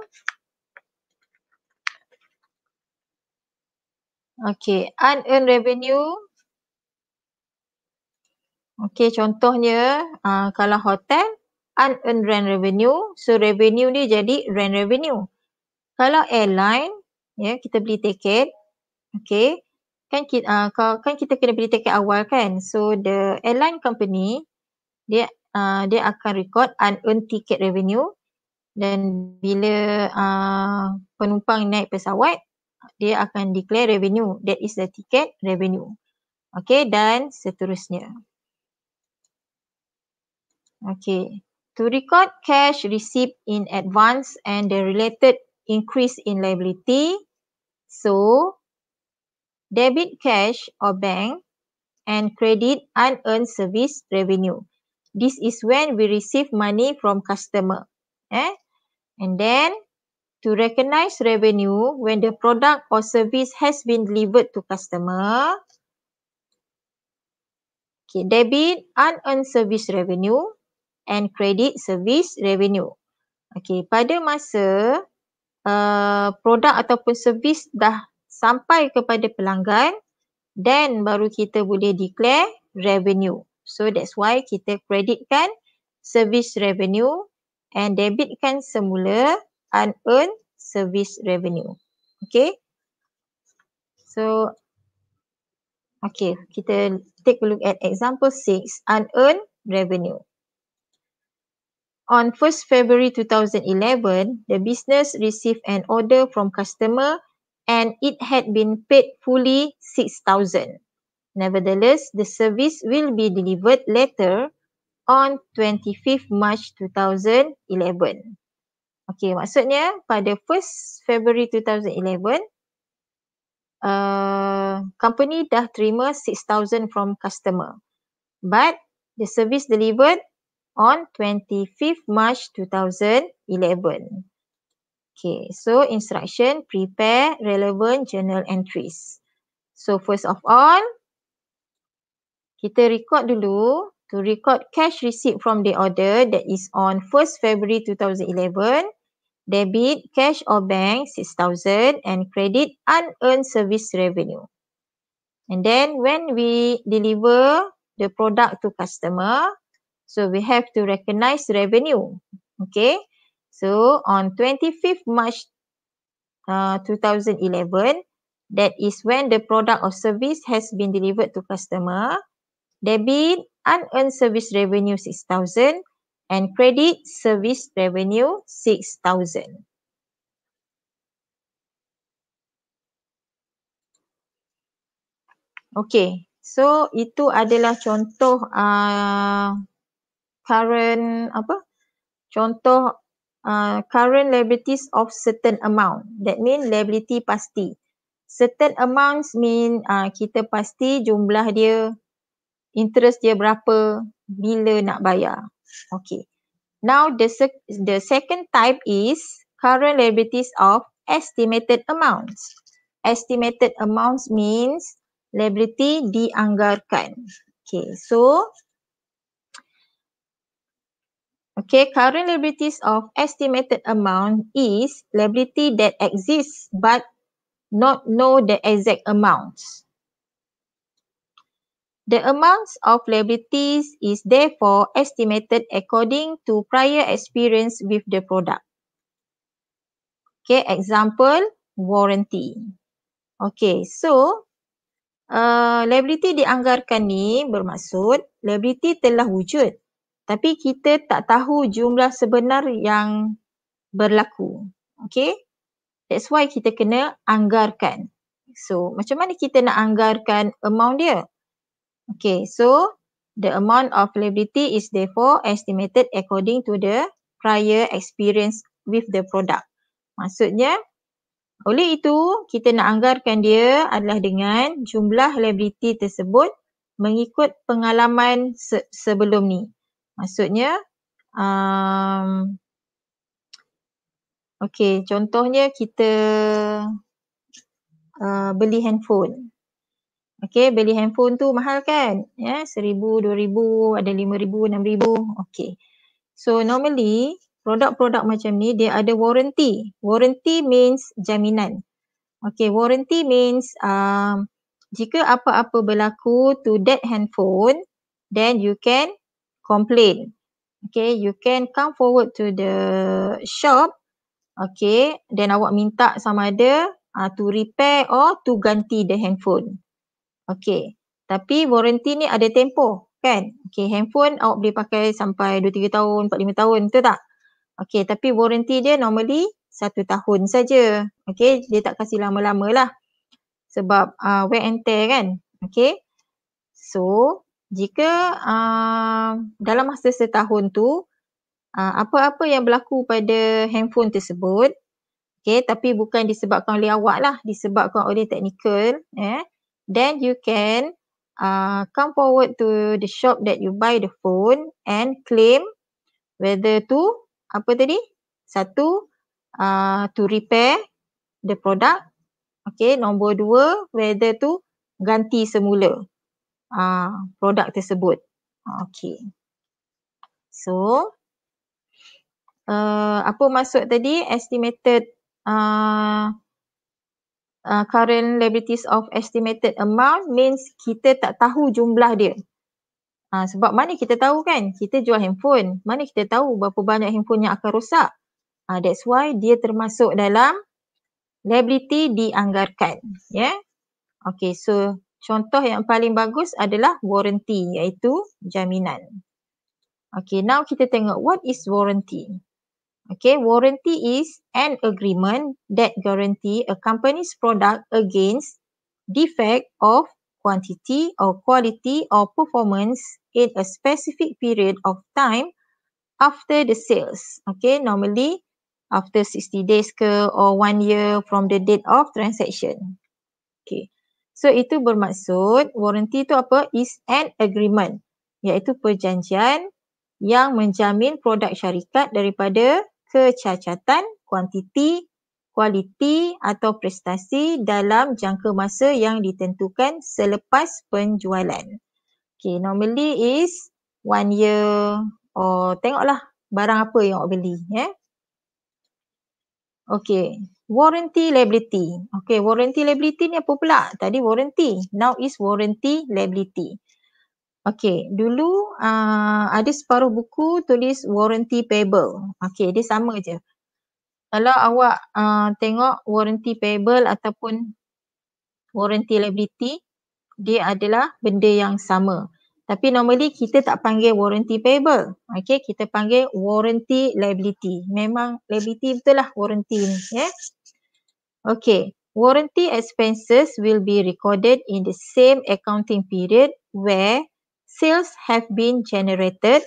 Okay, unearned revenue. Okay, contohnya uh, kalau hotel, unearned rent revenue. So revenue ni jadi rent revenue. Kalau airline, ya yeah, kita beli tiket, okay, kan kita uh, kan kita kena beli tiket awal kan. So the airline company dia uh, dia akan record unearned ticket revenue dan bila uh, penumpang naik pesawat dia akan declare revenue that is the ticket revenue. Okay dan seterusnya. Okay to record cash received in advance and the related increase in liability. So, debit cash or bank and credit unearned service revenue. This is when we receive money from customer. Eh? And then, to recognize revenue when the product or service has been delivered to customer. Okay, debit unearned service revenue and credit service revenue. Okey, pada masa uh, produk ataupun servis dah sampai kepada pelanggan then baru kita boleh declare revenue. So that's why kita kreditkan service revenue and debitkan semula unearned service revenue. Okay. So okay, kita take a look at example 6 unearned revenue. On 1st February 2011, the business received an order from customer and it had been paid fully 6000. Nevertheless, the service will be delivered later on 25th March 2011. Okay, maksudnya pada 1st February 2011, uh, company dah terima 6000 from customer. But the service delivered on 25 March 2011. Okay, so instruction prepare relevant journal entries. So first of all, kita record dulu to record cash receipt from the order that is on 1st February 2011, debit cash or bank 6,000 and credit unearned service revenue. And then when we deliver the product to customer, So we have to recognize revenue. Okay. So on 25th March uh, 2011, that is when the product or service has been delivered to customer. Debit unearned service revenue 6,000 and credit service revenue 6,000. Okay, so itu adalah contoh uh, current apa contoh uh, current liabilities of certain amount that mean liability pasti certain amounts mean uh, kita pasti jumlah dia interest dia berapa bila nak bayar okay now the sec- the second type is current liabilities of estimated amounts estimated amounts means liability dianggarkan okay so Okay, current liabilities of estimated amount is liability that exists but not know the exact amounts. The amounts of liabilities is therefore estimated according to prior experience with the product. Okay, example, warranty. Okay, so uh, liability dianggarkan ni bermaksud liability telah wujud tapi kita tak tahu jumlah sebenar yang berlaku. Okay. That's why kita kena anggarkan. So macam mana kita nak anggarkan amount dia? Okay so the amount of liability is therefore estimated according to the prior experience with the product. Maksudnya oleh itu kita nak anggarkan dia adalah dengan jumlah liability tersebut mengikut pengalaman se sebelum ni. Maksudnya, um, okay, contohnya kita uh, beli handphone. Okay, beli handphone tu mahal kan? Ya, yeah, seribu, dua ribu, ada lima ribu, enam ribu. Okay. So normally, produk-produk macam ni dia ada warranty. Warranty means jaminan. Okay, warranty means um, jika apa-apa berlaku to that handphone, then you can Complain, Okay, you can come forward to the shop. Okay, then awak minta sama ada uh, to repair or to ganti the handphone. Okay, tapi warranty ni ada tempo, kan? Okay, handphone awak boleh pakai sampai 2-3 tahun, 4-5 tahun, betul tak? Okay, tapi warranty dia normally 1 tahun saja. Okay, dia tak kasih lama-lama lah. Sebab uh, wear and tear kan? Okay, so jika uh, dalam masa setahun tu uh, apa-apa yang berlaku pada handphone tersebut okay tapi bukan disebabkan oleh awak lah disebabkan oleh technical eh then you can uh, come forward to the shop that you buy the phone and claim whether to apa tadi satu uh, to repair the product okay nombor dua whether to ganti semula uh, produk tersebut. Ah, okay. So, uh, apa maksud tadi estimated uh, uh, current liabilities of estimated amount means kita tak tahu jumlah dia. Uh, sebab mana kita tahu kan? Kita jual handphone. Mana kita tahu berapa banyak handphone yang akan rosak? Uh, that's why dia termasuk dalam liability dianggarkan. Yeah? Okay, so Contoh yang paling bagus adalah warranty iaitu jaminan. Okay, now kita tengok what is warranty. Okay, warranty is an agreement that guarantee a company's product against defect of quantity or quality or performance in a specific period of time after the sales. Okay, normally after 60 days ke or one year from the date of transaction. Okay, So itu bermaksud warranty itu apa? Is an agreement iaitu perjanjian yang menjamin produk syarikat daripada kecacatan, kuantiti, kualiti atau prestasi dalam jangka masa yang ditentukan selepas penjualan. Okay, normally is one year or oh, tengoklah barang apa yang awak beli. Yeah. Okay, warranty liability. Okay, warranty liability ni apa pula? Tadi warranty, now is warranty liability. Okay, dulu uh, ada separuh buku tulis warranty payable. Okay, dia sama je. Kalau awak uh, tengok warranty payable ataupun warranty liability, dia adalah benda yang sama. Tapi normally kita tak panggil warranty payable. Okay, kita panggil warranty liability. Memang liability betul lah warranty ni. Yeah? Okay, warranty expenses will be recorded in the same accounting period where sales have been generated.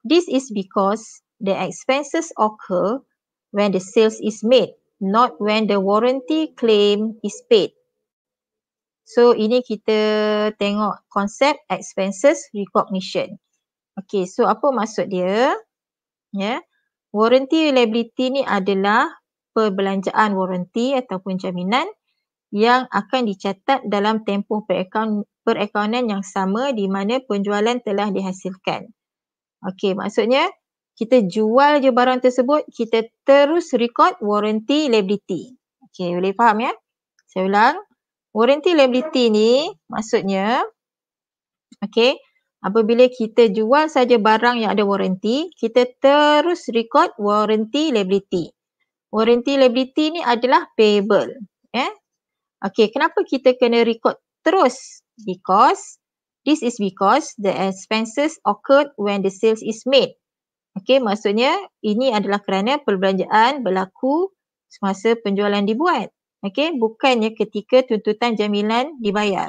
This is because the expenses occur when the sales is made, not when the warranty claim is paid. So ini kita tengok konsep expenses recognition. Okay so apa maksud dia? Ya. Yeah. Warranty liability ni adalah perbelanjaan warranty ataupun jaminan yang akan dicatat dalam tempoh perakaun, perakaunan yang sama di mana penjualan telah dihasilkan. Okay, maksudnya kita jual je barang tersebut kita terus record warranty liability. Okay, boleh faham ya? Saya ulang. Warranty liability ni maksudnya okay, apabila kita jual saja barang yang ada warranty, kita terus record warranty liability. Warranty liability ni adalah payable. Yeah? Okay, kenapa kita kena record terus? Because, this is because the expenses occurred when the sales is made. Okay, maksudnya ini adalah kerana perbelanjaan berlaku semasa penjualan dibuat okey bukannya ketika tuntutan jaminan dibayar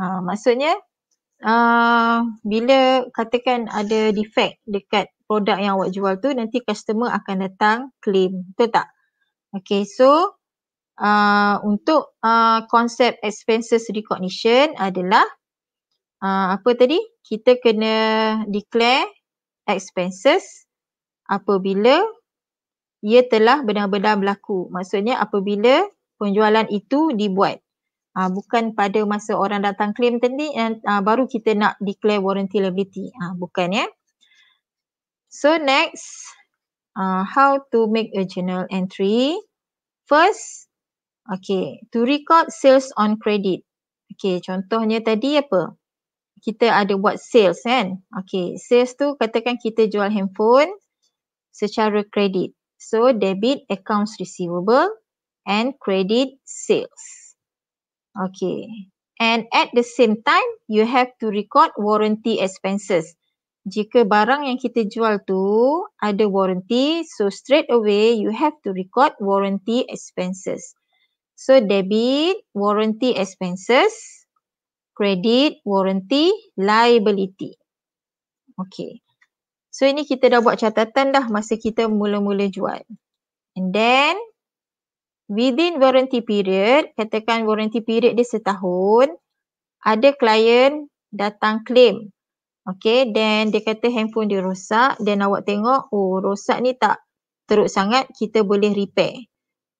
ha, maksudnya uh, bila katakan ada defect dekat produk yang awak jual tu nanti customer akan datang claim betul tak okey so uh, untuk uh, konsep expenses recognition adalah uh, apa tadi kita kena declare expenses apabila ia telah benar-benar berlaku. Maksudnya apabila penjualan itu dibuat. Uh, bukan pada masa orang datang claim tadi uh, baru kita nak declare warranty liability. Uh, bukan ya. So next, uh, how to make a journal entry. First, okay, to record sales on credit. Okay, contohnya tadi apa? Kita ada buat sales kan? Okay, sales tu katakan kita jual handphone secara kredit. So debit accounts receivable and credit sales. Okay. And at the same time, you have to record warranty expenses. Jika barang yang kita jual tu ada warranty, so straight away you have to record warranty expenses. So debit warranty expenses, credit warranty liability. Okay. So ini kita dah buat catatan dah masa kita mula-mula jual. And then within warranty period, katakan warranty period dia setahun, ada klien datang claim. Okay, then dia kata handphone dia rosak, then awak tengok, oh rosak ni tak teruk sangat, kita boleh repair.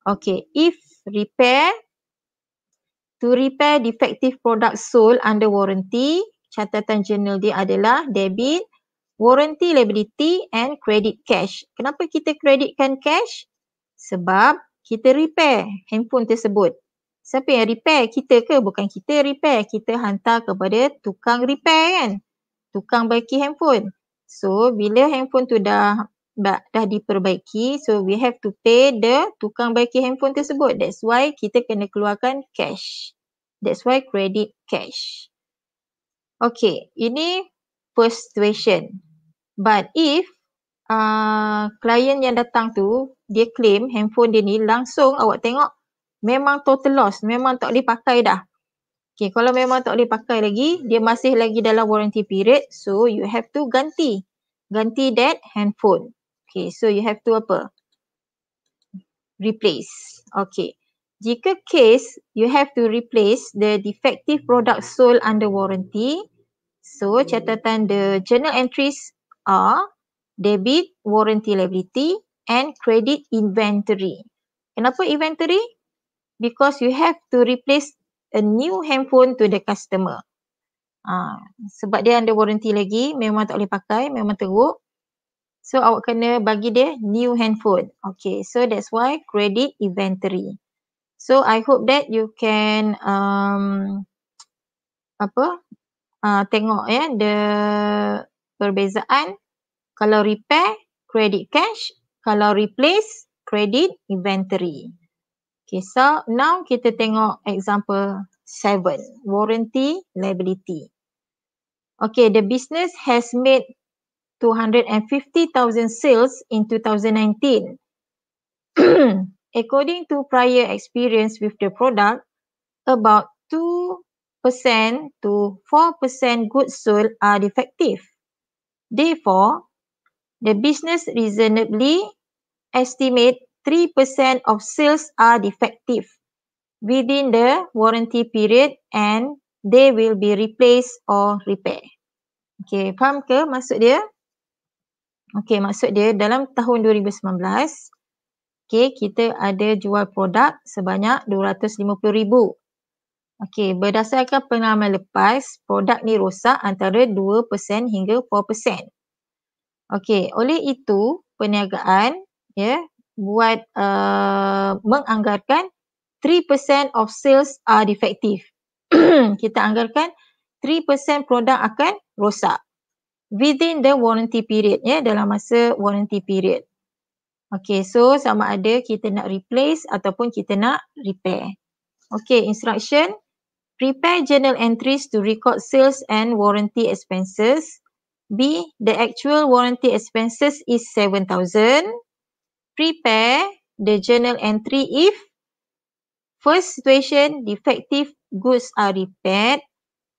Okay, if repair, to repair defective product sold under warranty, catatan jurnal dia adalah debit, warranty liability and credit cash. Kenapa kita kreditkan cash? Sebab kita repair handphone tersebut. Siapa yang repair? Kita ke? Bukan kita repair. Kita hantar kepada tukang repair kan? Tukang baiki handphone. So bila handphone tu dah dah diperbaiki so we have to pay the tukang baiki handphone tersebut. That's why kita kena keluarkan cash. That's why credit cash. Okay, ini first situation. But if uh, client yang datang tu dia claim handphone dia ni langsung awak tengok memang total loss, memang tak boleh pakai dah. Okay, kalau memang tak boleh pakai lagi, dia masih lagi dalam warranty period. So, you have to ganti. Ganti that handphone. Okay, so you have to apa? Replace. Okay. Jika case, you have to replace the defective product sold under warranty. So, catatan the journal entries are debit warranty liability, and credit inventory. Kenapa inventory? Because you have to replace a new handphone to the customer. Uh, sebab dia under warranty lagi, memang tak boleh pakai, memang teruk. So awak kena bagi dia new handphone. Okay, so that's why credit inventory. So I hope that you can um, apa uh, tengok ya yeah, the perbezaan kalau repair credit cash kalau replace, credit, inventory. Okay, so now kita tengok example seven. Warranty, liability. Okay, the business has made 250,000 sales in 2019. According to prior experience with the product, about 2% to 4% goods sold are defective. Therefore, the business reasonably estimate 3% of sales are defective within the warranty period and they will be replaced or repair. Okay, faham ke maksud dia? Okay, maksud dia dalam tahun 2019, okay, kita ada jual produk sebanyak 250,000. Okay, berdasarkan pengalaman lepas, produk ni rosak antara 2% hingga 4%. Okey, oleh itu perniagaan ya yeah, buat uh, menganggarkan 3% of sales are defective. kita anggarkan 3% produk akan rosak within the warranty period ya yeah, dalam masa warranty period. Okey, so sama ada kita nak replace ataupun kita nak repair. Okey, instruction prepare journal entries to record sales and warranty expenses. B, the actual warranty expenses is 7,000. Prepare the journal entry if first situation defective goods are repaired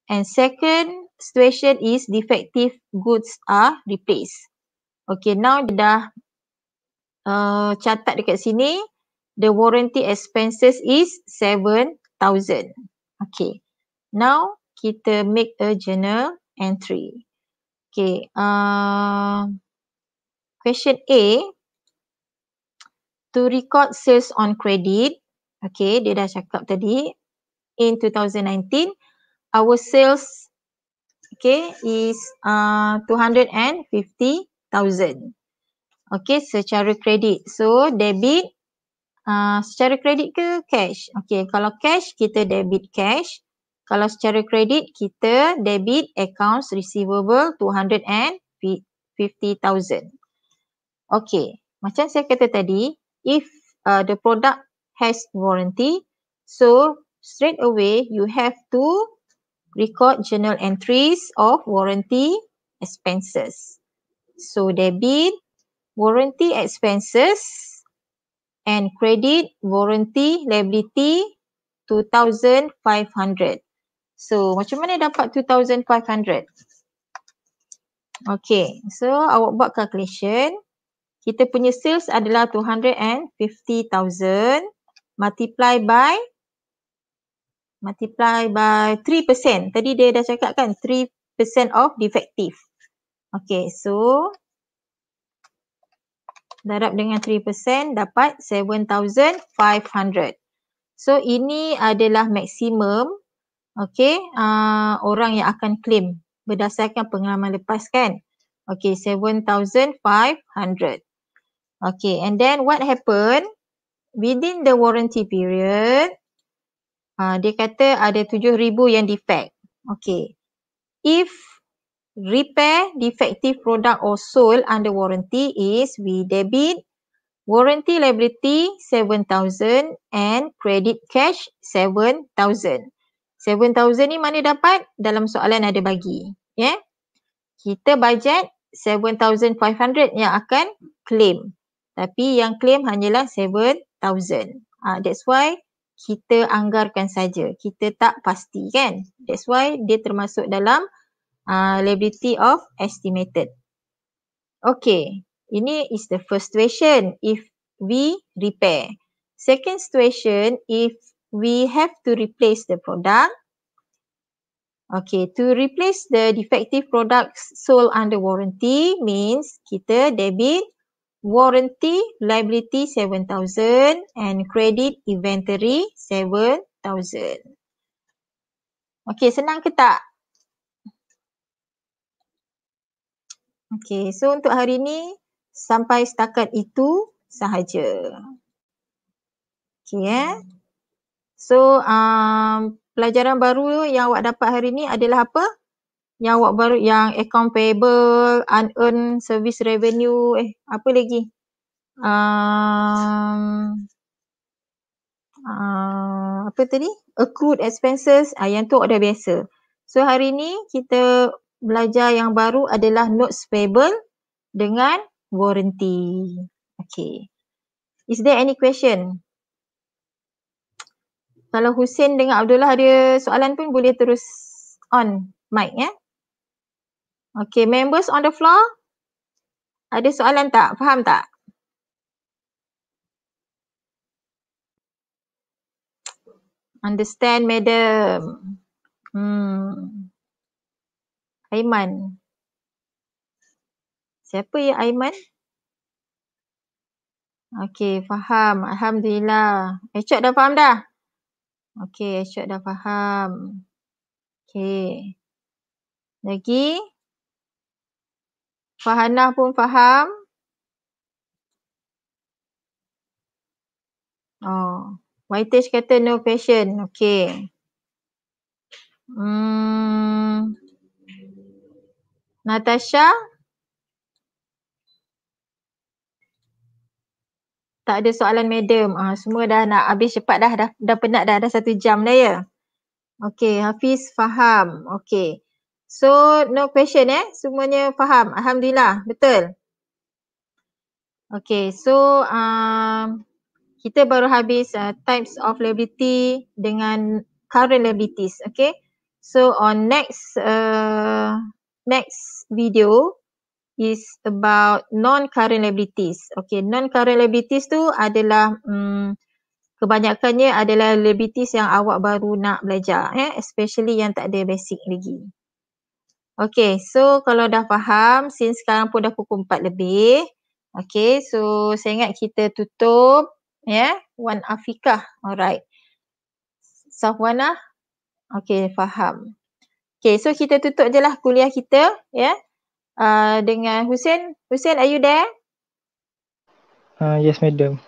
and second situation is defective goods are replaced. Okay, now dia dah uh, catat dekat sini the warranty expenses is 7,000. Okay, now kita make a journal entry. Okay. Uh, um, question A. To record sales on credit. Okay. Dia dah cakap tadi. In 2019. Our sales. Okay. Is uh, 250,000. Okay. Secara kredit. So debit. Uh, secara kredit ke cash? Okay. Kalau cash kita debit cash. Kalau secara kredit kita debit accounts receivable 250,000. Okay, macam saya kata tadi, if uh, the product has warranty, so straight away you have to record journal entries of warranty expenses. So debit warranty expenses and credit warranty liability 2500. So macam mana dapat 2500? Okay so awak buat calculation kita punya sales adalah 250,000 multiply by multiply by 3%. Tadi dia dah cakap kan 3% of defective. Okay so darab dengan 3% dapat 7,500. So ini adalah maksimum okay, uh, orang yang akan claim berdasarkan pengalaman lepas kan. Okay, 7,500. Okay, and then what happen within the warranty period, uh, dia kata ada 7,000 yang defect. Okay, if repair defective product or sold under warranty is we debit warranty liability 7,000 and credit cash 7,000. 7000 ni mana dapat? Dalam soalan ada bagi. Ya. Yeah? Kita bajet 7500 yang akan claim. Tapi yang claim hanyalah 7000. Ah uh, that's why kita anggarkan saja. Kita tak pasti kan? That's why dia termasuk dalam uh, liability of estimated. Okay. Ini is the first situation if we repair. Second situation if we have to replace the product. Okay, to replace the defective products sold under warranty means kita debit warranty liability 7000 and credit inventory 7000. Okay, senang ke tak? Okay, so untuk hari ni sampai setakat itu sahaja. Okay, eh? So um, pelajaran baru yang awak dapat hari ni adalah apa? Yang awak baru yang account payable, unearned service revenue, eh apa lagi? Um, uh, apa tadi? Accrued expenses, uh, yang tu ada biasa. So hari ni kita belajar yang baru adalah notes payable dengan warranty. Okay. Is there any question? kalau Husin dengan Abdullah ada soalan pun boleh terus on mic ya. Okay members on the floor ada soalan tak? Faham tak? Understand madam. Hmm. Aiman. Siapa ya Aiman? Okay, faham. Alhamdulillah. Echok eh, dah faham dah? Okey, Ashok dah faham. Okey. Lagi. Fahanah pun faham. Oh, Whitech kata no passion. Okey. Hmm. Natasha, Tak ada soalan madam. Uh, ah, semua dah nak habis cepat dah. Dah, dah penat dah. Dah satu jam dah ya. Okay Hafiz faham. Okay. So no question eh. Semuanya faham. Alhamdulillah. Betul. Okay so um, kita baru habis uh, types of liability dengan current liabilities. Okay. So on next uh, next video is about non-current liabilities. Okay, non-current liabilities tu adalah um, kebanyakannya adalah liabilities yang awak baru nak belajar, eh? especially yang tak ada basic lagi. Okay, so kalau dah faham, since sekarang pun dah pukul 4 lebih, okay, so saya ingat kita tutup, ya, yeah? Wan Afikah, alright. Safwana, okay, faham. Okay, so kita tutup je lah kuliah kita, ya. Yeah? uh, dengan Hussein. Hussein, are you there? Uh, yes, madam.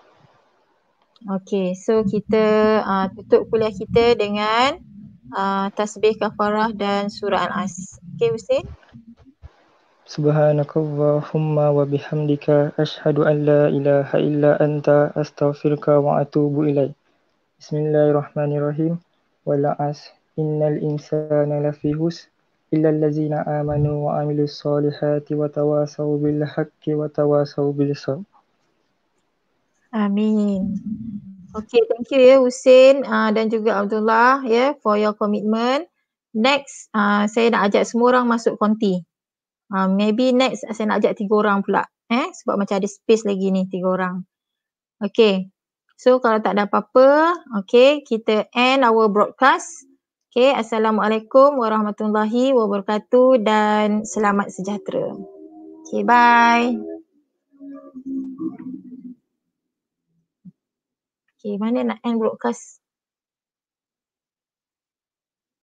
Okay, so kita uh, tutup kuliah kita dengan uh, tasbih kafarah dan surah al-as. Okay, Hussein. سبحانك اللهم وبحمدك أشهد أن لا إله إلا أنت أستغفرك وأتوب إليك بسم الله الرحمن الرحيم ولا أس إن الإنسان amanu إلا الذين آمنوا وعملوا الصالحات وتواصوا بالحق bil بالصبر Amin. Okay, thank you ya Husin, uh, dan juga Abdullah ya yeah, for your commitment. Next, uh, saya nak ajak semua orang masuk konti. Uh, maybe next saya nak ajak tiga orang pula. Eh, sebab macam ada space lagi ni tiga orang. Okay, so kalau tak ada apa-apa, okay, kita end our broadcast. Okay, Assalamualaikum warahmatullahi wabarakatuh dan selamat sejahtera. Okay, bye. Okay, mana nak end broadcast?